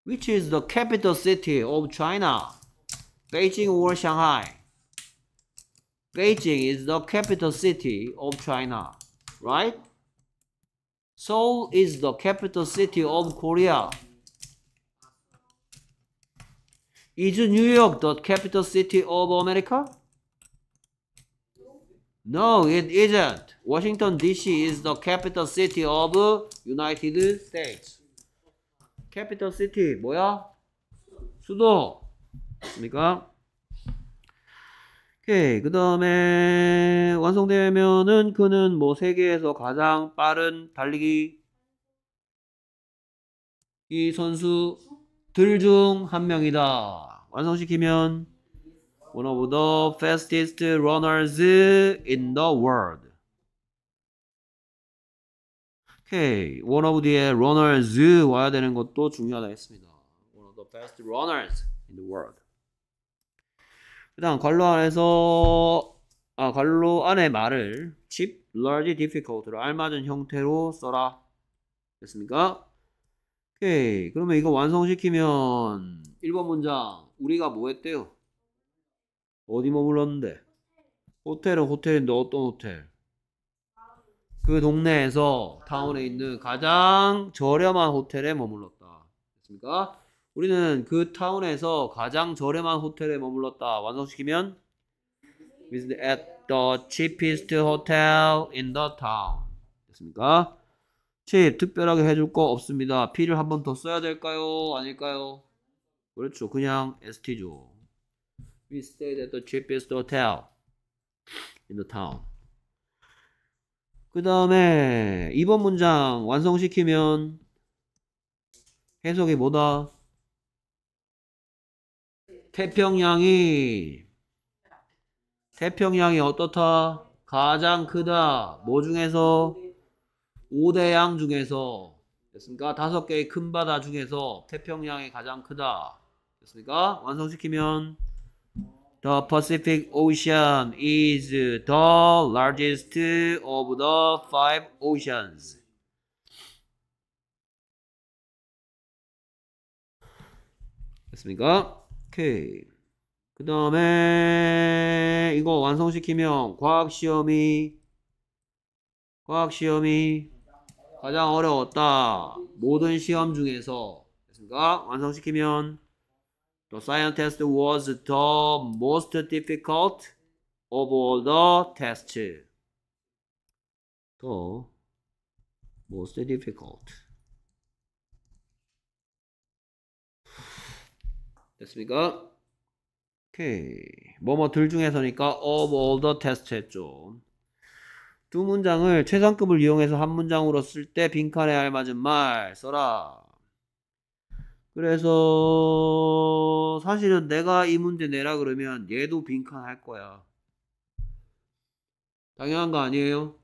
Which is the capital city of China? Beijing or Shanghai? Beijing is the capital city of China, right? Seoul is the capital city of Korea. Is New York the capital city of America? No, it isn't. Washington DC is the capital city of United States. capital city 뭐야? 수도. 맞습니까? 오케이. 그 다음에 완성되면은 그는 뭐 세계에서 가장 빠른 달리기 이 선수들 중 한 명이다. 완성시키면 one of the fastest runners in the world. 오케이. One of the runners 와야 되는 것도 중요하다 했습니다. One of the best runners in the world. 그다음 괄호 안에서 아 괄호 안의 말을 cheap, large, difficult로 알맞은 형태로 써라. 됐습니까? 오케이. 그러면 이거 완성시키면 1번 문장 우리가 뭐 했대요? 어디 머물렀는데? 호텔은 호텔인데 어떤 호텔? 그 동네에서 타운에 있는 가장 저렴한 호텔에 머물렀다. 됐습니까? 우리는 그 타운에서 가장 저렴한 호텔에 머물렀다. 완성시키면 그렇죠. We stayed at the cheapest hotel in the town. 됐습니까? 팁 특별하게 해줄 거 없습니다. P를 한 번 더 써야 될까요? 아닐까요? 그렇죠. 그냥 ST죠. We stayed at the cheapest hotel in the town. 그 다음에 2번 문장 완성시키면 해석이 뭐다? 태평양이 태평양이 어떻다? 가장 크다. 뭐 중에서? 5대양 중에서 됐습니까? 다섯 개의 큰 바다 중에서 태평양이 가장 크다. 됐습니까? 완성시키면 The Pacific Ocean is the largest of the five oceans. 됐습니까? 오케이. 그 다음에 이거 완성시키면 과학시험이 과학시험이 가장 어려웠다. 모든 시험 중에서 됐습니까? 완성시키면 The science test was the most difficult of all the tests. The most difficult. 됐습니까? 오케이. 뭐뭐 들 중에서니까 of all the tests 했죠. 두 문장을 최상급을 이용해서 한 문장으로 쓸 때 빈칸에 알맞은 말 써라. 그래서 사실은 내가 이 문제 내라 그러면 얘도 빈칸 할 거야. 당연한 거 아니에요?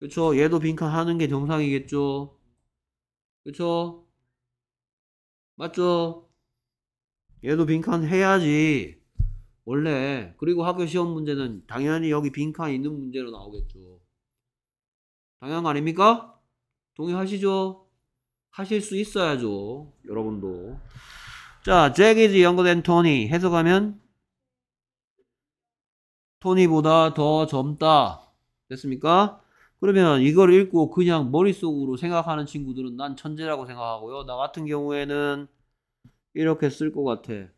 그쵸? 얘도 빈칸 하는 게 정상이겠죠? 그쵸? 맞죠? 얘도 빈칸 해야지. 원래. 그리고 학교 시험 문제는 당연히 여기 빈칸 있는 문제로 나오겠죠. 당연한 거 아닙니까? 동의하시죠? 하실 수 있어야죠. 여러분도. 자, 잭 is younger than Tony. 해석하면 토니보다 더 젊다. 됐습니까? 그러면 이걸 읽고 그냥 머릿속으로 생각하는 친구들은 난 천재라고 생각하고요. 나 같은 경우에는 이렇게 쓸 것 같아.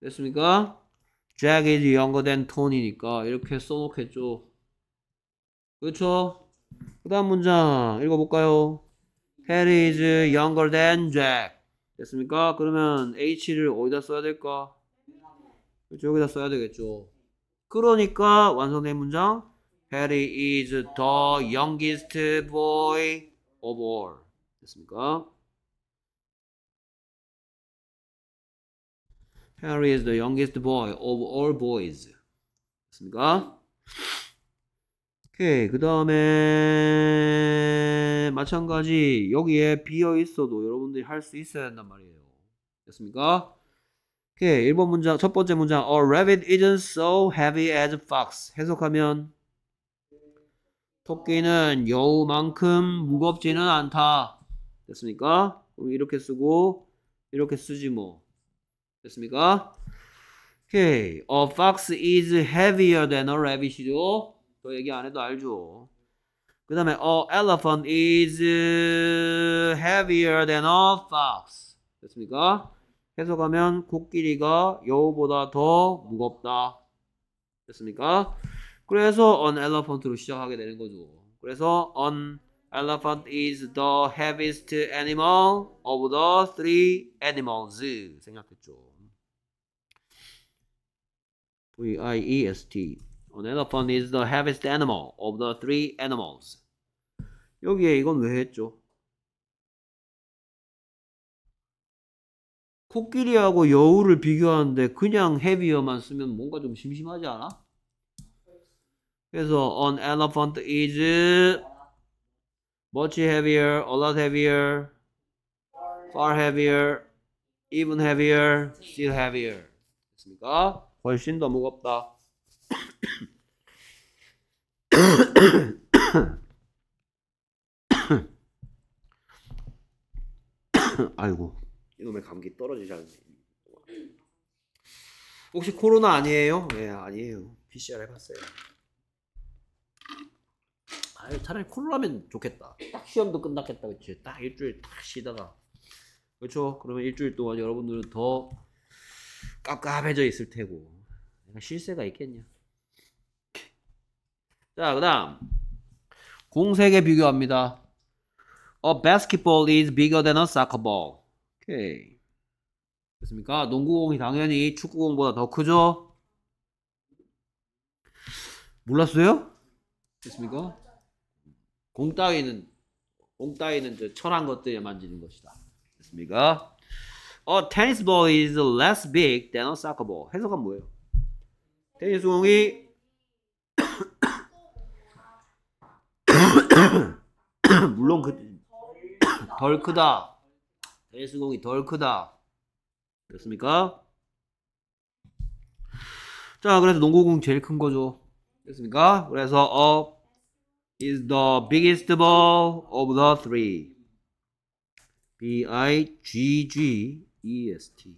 됐습니까? Jack is younger than Tony니까 이렇게 써놓겠죠. 그렇죠? 그 다음 문장 읽어볼까요? Harry is younger than Jack. 됐습니까? 그러면 H를 어디다 써야 될까? 그렇죠, 여기다 써야 되겠죠. 그러니까 완성된 문장 Harry is the youngest boy of all. 됐습니까? Harry is the youngest boy of all boys. 됐습니까? 오케이 그 다음에 마찬가지 여기에 비어 있어도 여러분들이 할 수 있어야 한단 말이에요 됐습니까? 오케이 1번 문장 첫 번째 문장 A rabbit isn't so heavy as a fox 해석하면 토끼는 여우만큼 무겁지는 않다 됐습니까? 그럼 이렇게 쓰고 이렇게 쓰지 뭐 됐습니까? 오케이 A fox is heavier than a rabbit이죠 더 얘기 안 해도 알죠. 그 다음에 a elephant is heavier than a fox. 됐습니까? 해석하면 코끼리가 여우보다 더 무겁다. 됐습니까? 그래서 an elephant로 시작하게 되는 거죠. 그래서 an elephant is the heaviest animal of the three animals 생각했죠. V-I-E-S-T An elephant is the heaviest animal of the three animals. 여기에 이건 왜 했죠? 코끼리하고 여우를 비교하는데 그냥 헤비어만 쓰면 뭔가 좀 심심하지 않아? 그래서 an elephant is much heavier, a lot heavier, far heavier, even heavier, still heavier. 됐습니까? 훨씬 더 무겁다. 아이고 이놈의 감기 떨어지지 않네 혹시 코로나 아니에요? 예 아니에요 PCR 해봤어요 아 차라리 코로나면 좋겠다 딱 시험도 끝났겠다 그치 딱 일주일 딱 쉬다가 그렇죠 그러면 일주일 동안 여러분들은 더 깝깝해져 있을 테고 내가 실세가 있겠냐 자, 그 다음. 공세계 비교합니다. A basketball is bigger than a soccer ball. 오케이. 됐습니까? 농구공이 당연히 축구공보다 더 크죠? 몰랐어요? 됐습니까? 공 따위는, 공 따위는 저 철한 것들에 만지는 것이다. 됐습니까? A tennis ball is less big than a soccer ball. 해석은 뭐예요? 테니스 공이 물론 그, 덜 크다. 대수공이 덜 크다. 됐습니까? 자, 그래서 농구공 제일 큰 거죠. 됐습니까? 그래서 어 is the biggest ball of the three. B I G G E S T.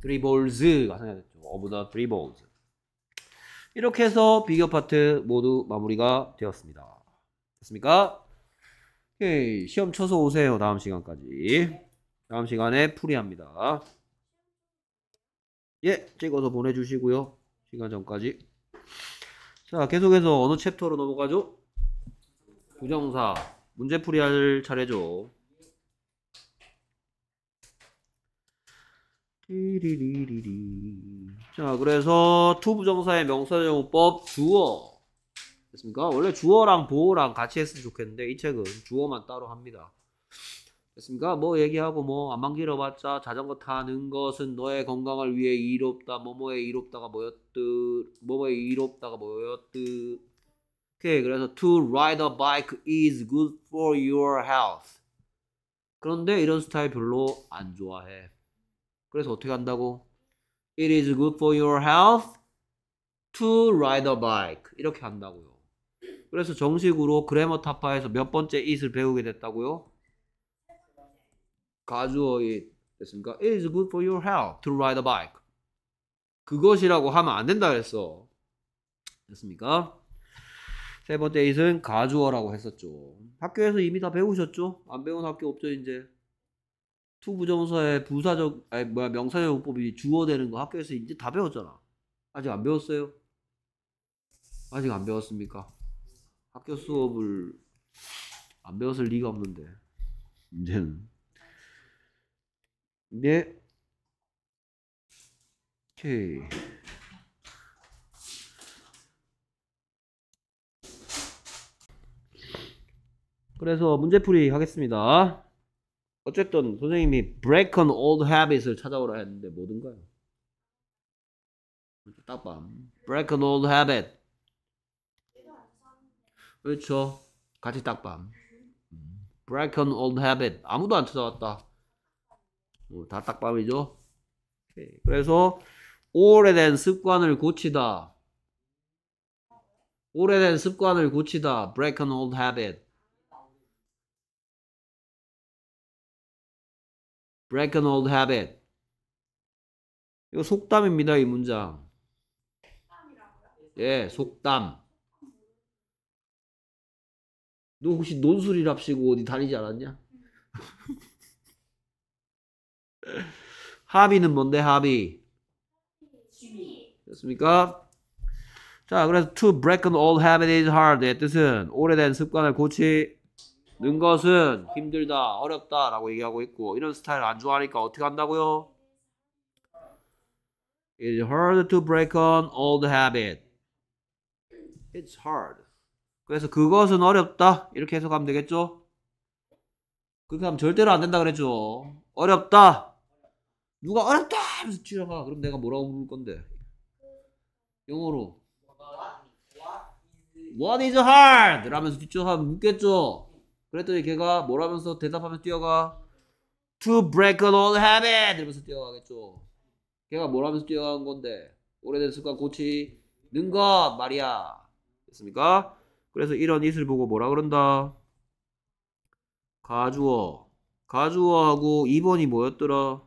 three balls 가상이 됐죠. of the three balls. 이렇게 해서 비교 파트 모두 마무리가 되었습니다. 됐습니까? 오케이. 시험 쳐서 오세요. 다음 시간까지. 다음 시간에 풀이합니다. 예, 찍어서 보내주시고요. 시간 전까지. 자, 계속해서 어느 챕터로 넘어가죠? 부정사. 문제 풀이할 차례죠. 띠리리리리. 자, 그래서 투부정사의 명사정법 주어. 됐습니까? 원래 주어랑 보어랑 같이 했으면 좋겠는데 이 책은 주어만 따로 합니다. 됐습니까? 뭐 얘기하고 뭐 안만 길어봤자 자전거 타는 것은 너의 건강을 위해 이롭다. 뭐뭐에 이롭다가 뭐였드. 뭐뭐에 이롭다가 뭐였드. 오케이. 그래서 to ride a bike is good for your health. 그런데 이런 스타일 별로 안 좋아해. 그래서 어떻게 한다고? It is good for your health to ride a bike. 이렇게 한다고요. 그래서 정식으로 그래머 타파에서 몇 번째 it을 배우게 됐다고요? 가주어 it 됐습니까? It is good for your health to ride a bike. 그것이라고 하면 안 된다 그랬어. 됐습니까? 세 번째 it은 가주어라고 했었죠. 학교에서 이미 다 배우셨죠? 안 배운 학교 없죠, 이제. 투부정서에 부사적 아니 뭐야 명사용법이 주어되는 거 학교에서 이제 다 배웠잖아. 아직 안 배웠어요? 아직 안 배웠습니까? 학교 수업을 안 배웠을 리가 없는데 이제는 네 오케이 그래서 문제풀이 하겠습니다. 어쨌든 선생님이 break o n old habit을 찾아오라 했는데 뭐든가요? 딱밤 break an old habit 그렇죠 같이 딱밤 break an old habit 아무도 안 찾아왔다 어, 다 딱밤이죠 그래서 오래된 습관을 고치다 오래된 습관을 고치다 break an old habit break an old habit. 이거 속담입니다, 이 문장. 예, 속담. 너 혹시 논술이랍시고 어디 다니지 않았냐? 합의는 뭔데, 합의? 됐습니까? 자, 그래서 to break an old habit is hard. 의 뜻은 오래된 습관을 고치 는 것은 힘들다, 어렵다 라고 얘기하고 있고 이런 스타일 안 좋아하니까 어떻게 한다고요? It's hard to break an old habit. It's hard. 그래서 그것은 어렵다 이렇게 해석하면 되겠죠? 그렇게 하면 절대로 안 된다 그랬죠. 어렵다. 누가 어렵다 하면서 튀어가 그럼 내가 뭐라고 부를 건데? 영어로 What is hard? 라면서 뒷조사 묻겠죠. 그랬더니 걔가 뭐라면서 대답하면 뛰어가 To break an old habit 이러면서 뛰어가겠죠 걔가 뭐라면서 뛰어간 건데 오래된 습관 고치는 것 말이야 됐습니까? 그래서 이런 이슬 보고 뭐라 그런다 가주어 가주어하고 2번이 뭐였더라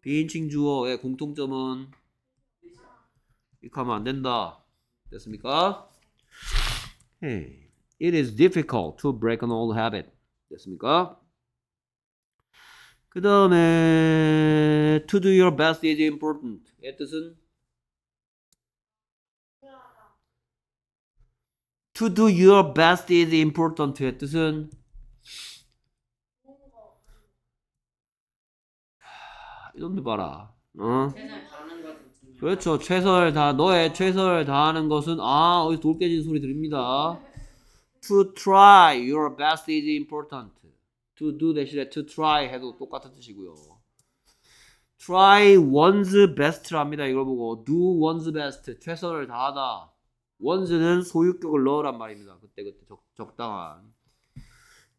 비인칭 주어의 공통점은 이렇게 하면 안된다 됐습니까? 헤이. It is difficult to break an old habit. 됐습니까? 그 다음에 to do your best is important. 의 뜻은 to do your best is important. 의 뜻은 이놈들 봐라. 어? 그렇죠. 최선을 다 너의 최선을 다하는 것은 아 어디서 돌 깨진 소리 들립니다. to try your best is important. to do 대신에 to try 해도 똑같은 뜻이고요. try one's best랍니다. 이걸 보고 do one's best 최선을 다하다. one's는 소유격을 넣으란 말입니다. 그때 그때 적, 적당한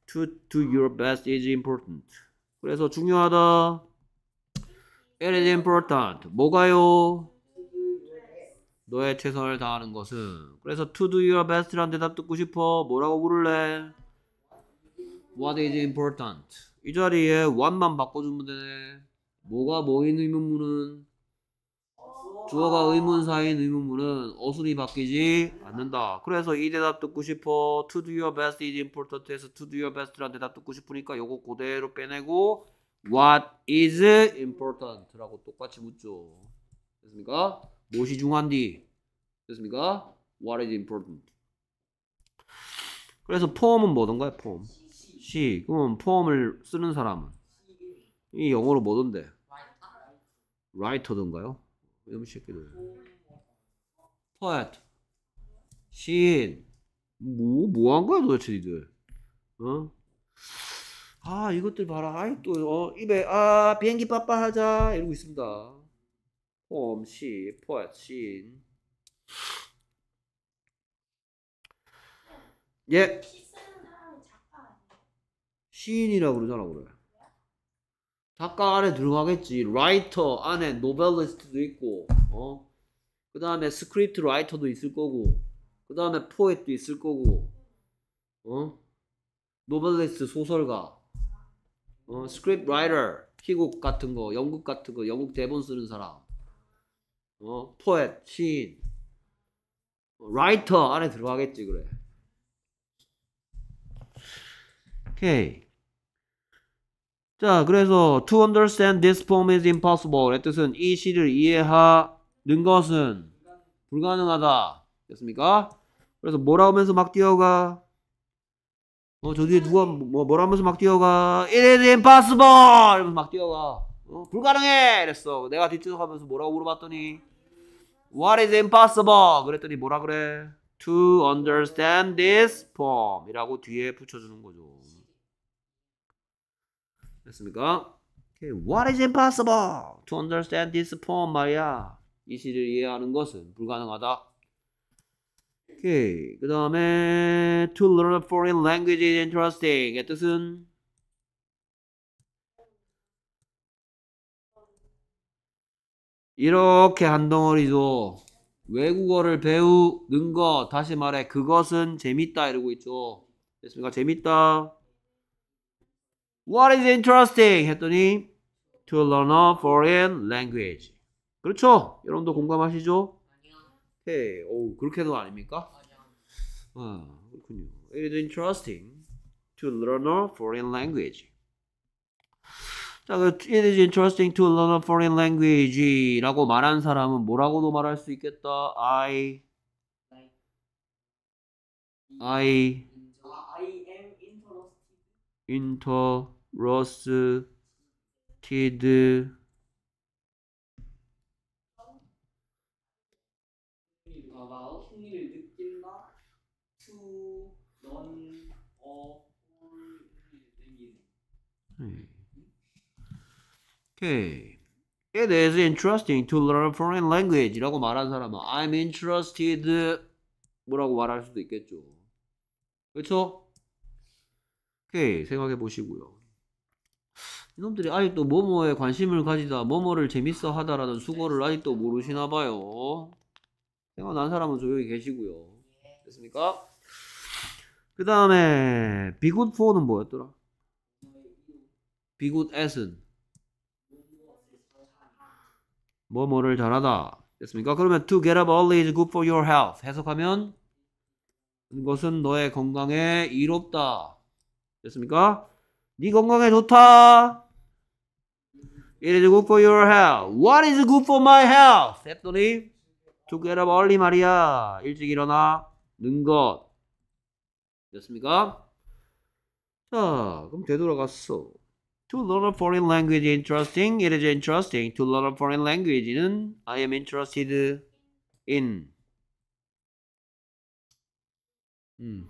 to do your best is important. 그래서 중요하다. It is important. 뭐가요? 너의 최선을 다하는 것은 그래서 to do your best란 대답 듣고 싶어 뭐라고 부를래? What is important? 이 자리에 what만 바꿔주면 되네 뭐가 뭐인 의문문은 주어가 의문사인 의문문은 어순이 바뀌지 않는다 그래서 이 대답 듣고 싶어 to do your best is important 해서 to do your best란 대답 듣고 싶으니까 요거 그대로 빼내고 what is important 라고 똑같이 묻죠 됐습니까? 무엇이 중요한디? 됐습니까? What is important? 그래서 폼은 뭐던가요? 폼. 시. 그럼 폼을 쓰는 사람은 이 영어로 뭐던데? 라이터던가요 이놈 새끼들. p o e 시인. 뭐, 뭐한 거야 도대체 니들? 어? 아, 이것들 봐라. 아이, 또, 어, 입에, 아, 비행기 빠빠하자. 이러고 있습니다. ôm xì 포 신. 예. 시인이라고 그러잖아 그래. 작가 안에 들어가겠지. 라이터 안에 노벨리스트도 있고, 어. 그 다음에 스크립트 라이터도 있을 거고, 그 다음에 포엣도 있을 거고, 어. 노벨리스트 소설가, 어 스크립트 라이터, 희곡 같은 거, 영국 같은 거, 영국 대본 쓰는 사람. 어, 포엣, 시인, 라이터 안에 들어가겠지 그래. 오케이. 자, 그래서 to understand this poem is impossible. 의 뜻은 이 시를 이해하는 것은 불가능하다. 됐습니까? 그래서 뭐라 하면서 막 뛰어가? 어, 저 뒤에 누가 뭐, 뭐, 뭐라 하면서 막 뛰어가? It is impossible! 이러면서 막 뛰어가. 어, 불가능해! 이랬어. 내가 뒤쫓아가면서 뭐라고 물어봤더니 What is impossible? 그랬더니 뭐라 그래? To understand this poem 이라고 뒤에 붙여주는 거죠. 됐습니까? Okay. What is impossible? To understand this poem 말이야. 이 시를 이해하는 것은 불가능하다. 오케이. 그 다음에 to learn a foreign language is interesting. 의 뜻은 이렇게 한 덩어리도 외국어를 배우는 것 다시 말해 그것은 재밌다 이러고 있죠 됐습니까 재밌다 What is interesting 했더니 to learn a foreign language 그렇죠 여러분도 공감하시죠 오케이 오 그렇게도 아닙니까 아 그렇군요 It is interesting to learn a foreign language 자, it is interesting to learn a foreign language 라고 말한 사람은 뭐라고도 말할 수 있겠다. I I interested Okay. It is interesting to learn foreign language 라고 말한 사람은 I'm interested 뭐라고 말할 수도 있겠죠. 그렇죠? 오케이 생각해 보시고요. 이놈들이 아직도 뭐뭐에 관심을 가지다 뭐뭐를 재밌어 하다라는 수고를 아직도 모르시나 봐요. 생각난 사람은 조용히 계시고요. 됐습니까? 그 다음에 비굿 4는 뭐였더라? 비굿 S은 뭐뭐를 잘하다. 됐습니까? 그러면 to get up early is good for your health. 해석하면 이것은 너의 건강에 이롭다. 됐습니까? 네 건강에 좋다. It is good for your health. What is good for my health? 했더니 to get up early 말이야. 일찍 일어나는 것. 됐습니까? 자, 그럼 되돌아갔어. To learn a foreign language interesting. It is interesting to learn a foreign language. 는 I am interested in. 음. Hmm.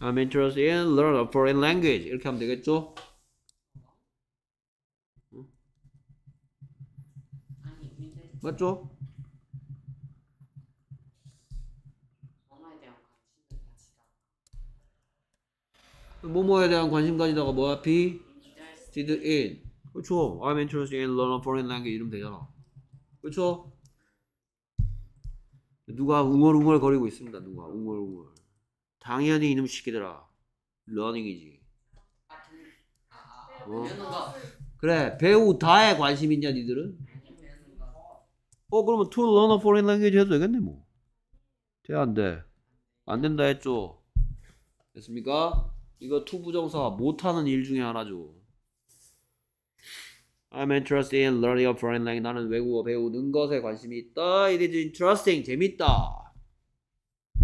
I'm interested in learn a foreign language. 이렇게 하면 되겠죠? 맞죠? 뭐뭐에 대한 관심 가지다가 뭐야? b did in 그렇 I'm interested in learning foreign language 이름 되잖아 그렇 누가 웅얼웅얼 거리고 있습니다 누가 웅얼웅얼 당연히 이놈 시키더라 러닝이지 아, 그, 아, 아. 어. 그래 배우 다에 관심 있냐 니들은? 어 그러면 to learn a foreign language 해도 되겠네 뭐. 돼안 돼? 안 된다 했죠. 됐습니까? 이거 to 부정사 못하는 일 중에 하나죠. I'm interested in learning a foreign language. 나는 외국어 배우는 것에 관심이 있다. It is interesting. 재밌다.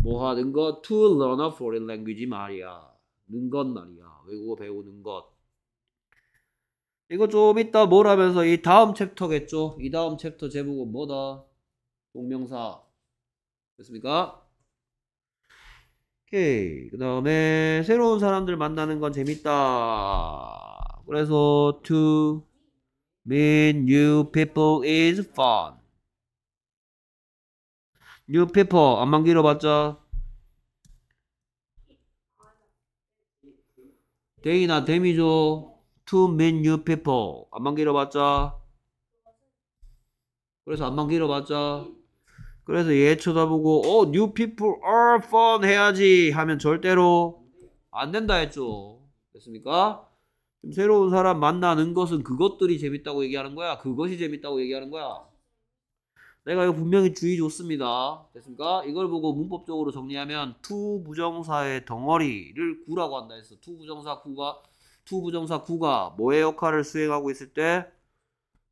뭐 하는 것? To learn a foreign language 말이야. 는 것 말이야. 외국어 배우는 것. 이거 좀 이따 뭘 하면서 이 다음 챕터겠죠? 이 다음 챕터 제목은 뭐다? 동명사. 됐습니까? 오케이. 그 다음에 새로운 사람들 만나는 건 재밌다. 그래서 to meet new people is fun. new people 안만 길어봤자 데이나 데미죠. to meet new people. 안만 길어봤자. 그래서 안만 길어봤자. 그래서 얘 쳐다보고 어 new people are fun 해야지 하면 절대로 안 된다 했죠. 됐습니까? 새로운 사람 만나는 것은 그것들이 재밌다고 얘기하는 거야. 그것이 재밌다고 얘기하는 거야. 내가 이거 분명히 주의 줬습니다. 됐습니까? 이걸 보고 문법적으로 정리하면 투 부정사의 덩어리를 구라고 한다 했어. 투 부정사 구가 투 부정사 구가 뭐의 역할을 수행하고 있을 때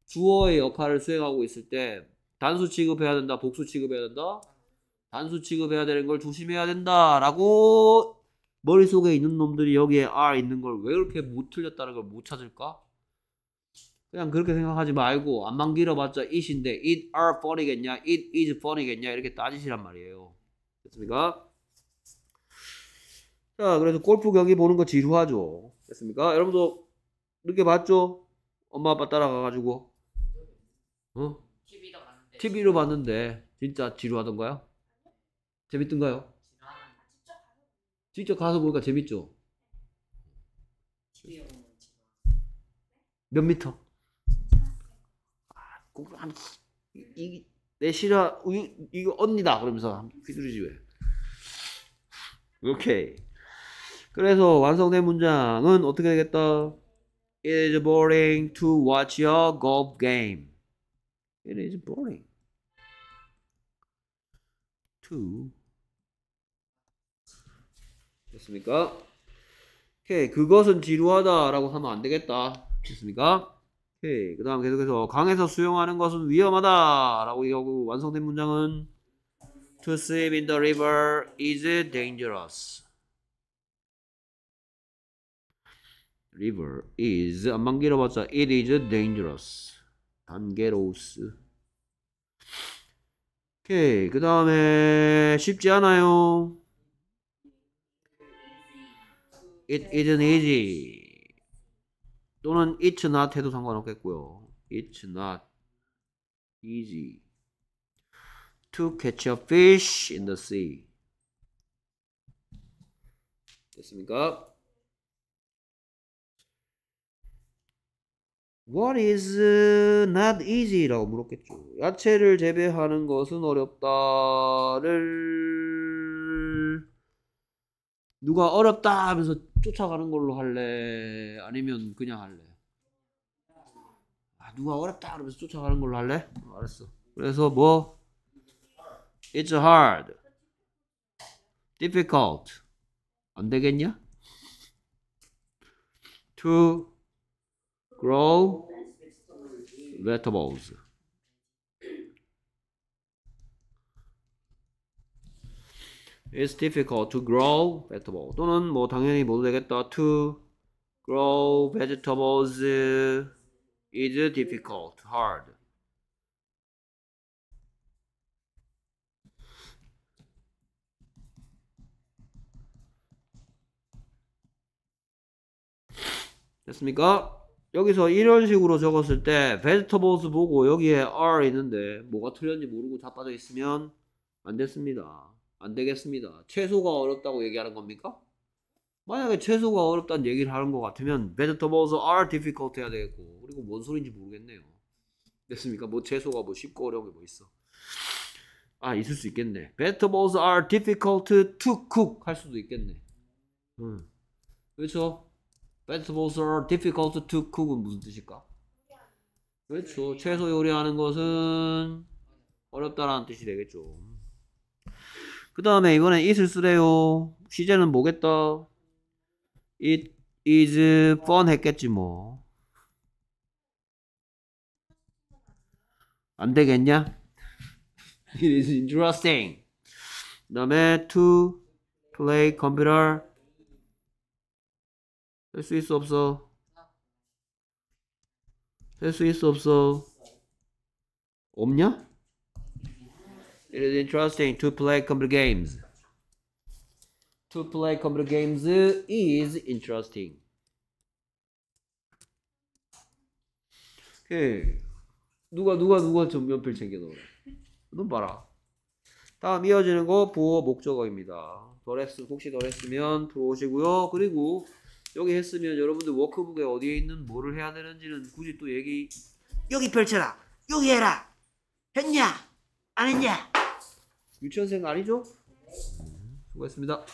주어의 역할을 수행하고 있을 때 단수 취급해야 된다 복수 취급해야 된다 단수 취급해야 되는 걸 조심해야 된다라고 머릿속에 있는 놈들이 여기에 아 있는 걸 왜 그렇게 못 틀렸다는 걸 못 찾을까? 그냥 그렇게 생각하지 말고 안만 길어봤자 it인데 it are fun이겠냐 it is fun이겠냐 이렇게 따지시란 말이에요 됐습니까? 자 그래서 골프 경기 보는 거 지루하죠 됐습니까? 여러분도 이렇게 봤죠? 엄마 아빠 따라가가지고 어? TV로 봤는데, 진짜 지루하던가요? 재밌던가요? 직접 가서 보니까 재밌죠? 몇 미터? 한, 내 실화, 이, 이거 언니다. 그러면서 휘두르지 왜. 오케이. 그래서 완성된 문장은 어떻게 되겠다? It is boring to watch your golf game. It is boring to 됐습니까? 오케이 그것은 지루하다라고 하면 안 되겠다. 됐습니까? 오케이 그 다음 계속해서 강에서 수영하는 것은 위험하다라고 얘기하고 완성된 문장은 To swim in the river is dangerous. river is 안만 길어봤자 it is dangerous 단계로우스 오케이 그 다음에 쉽지 않아요 it isn't easy 또는 it's not 해도 상관없겠고요 it's not easy to catch a fish in the sea 됐습니까? What is uh, not easy? 라고 물었겠죠. 야채를 재배하는 것은 어렵다를 누가 어렵다 하면서 쫓아가는 걸로 할래? 아니면 그냥 할래? 아, 누가 어렵다 그면서 쫓아가는 걸로 할래? 어, 알았어. 그래서 뭐 It's hard. difficult. 안 되겠냐? to grow vegetables. It's difficult to grow vegetables. 또는 뭐 당연히 모두 되겠다. To grow vegetables is difficult, hard. 됐습니까? 여기서 이런 식으로 적었을 때 베지터블스 보고 여기에 r 있는데 뭐가 틀렸는지 모르고 자빠져 있으면 안 됐습니다. 안 되겠습니다. 채소가 어렵다고 얘기하는 겁니까? 만약에 채소가 어렵다는 얘기를 하는 것 같으면 vegetables are difficult 해야 되겠고 그리고 뭔 소리인지 모르겠네요. 됐습니까? 뭐 채소가 뭐 쉽고 어려운 게 뭐 있어? 아 있을 수 있겠네. vegetables are difficult to cook 할 수도 있겠네. 음. 그렇죠? vegetables are difficult to cook은 무슨 뜻일까? 그렇죠. 채소 요리하는 것은 어렵다라는 뜻이 되겠죠. 그 다음에 이번에 it을 쓰래요. 시제는 뭐겠다? it is fun 했겠지 뭐. 안 되겠냐? it is interesting. 그 다음에 to play computer 할수 있어 없어? 할 수 있어 없어? 없냐? It is interesting to play computer games. To play computer games is interesting. 오케이. 누가 누가 누가 전면필 챙겨 놓으래. 눈 봐라. 다음 이어지는 거 부호 목적어입니다. 덜 했으면 혹시 덜 했으면 들어오시고요. 그리고 여기 했으면 여러분들 워크북에 어디에 있는 뭐를 해야 되는지는 굳이 또 얘기 여기 펼쳐라 여기 해라 했냐 안 했냐 유치원생 아니죠? 수고했습니다.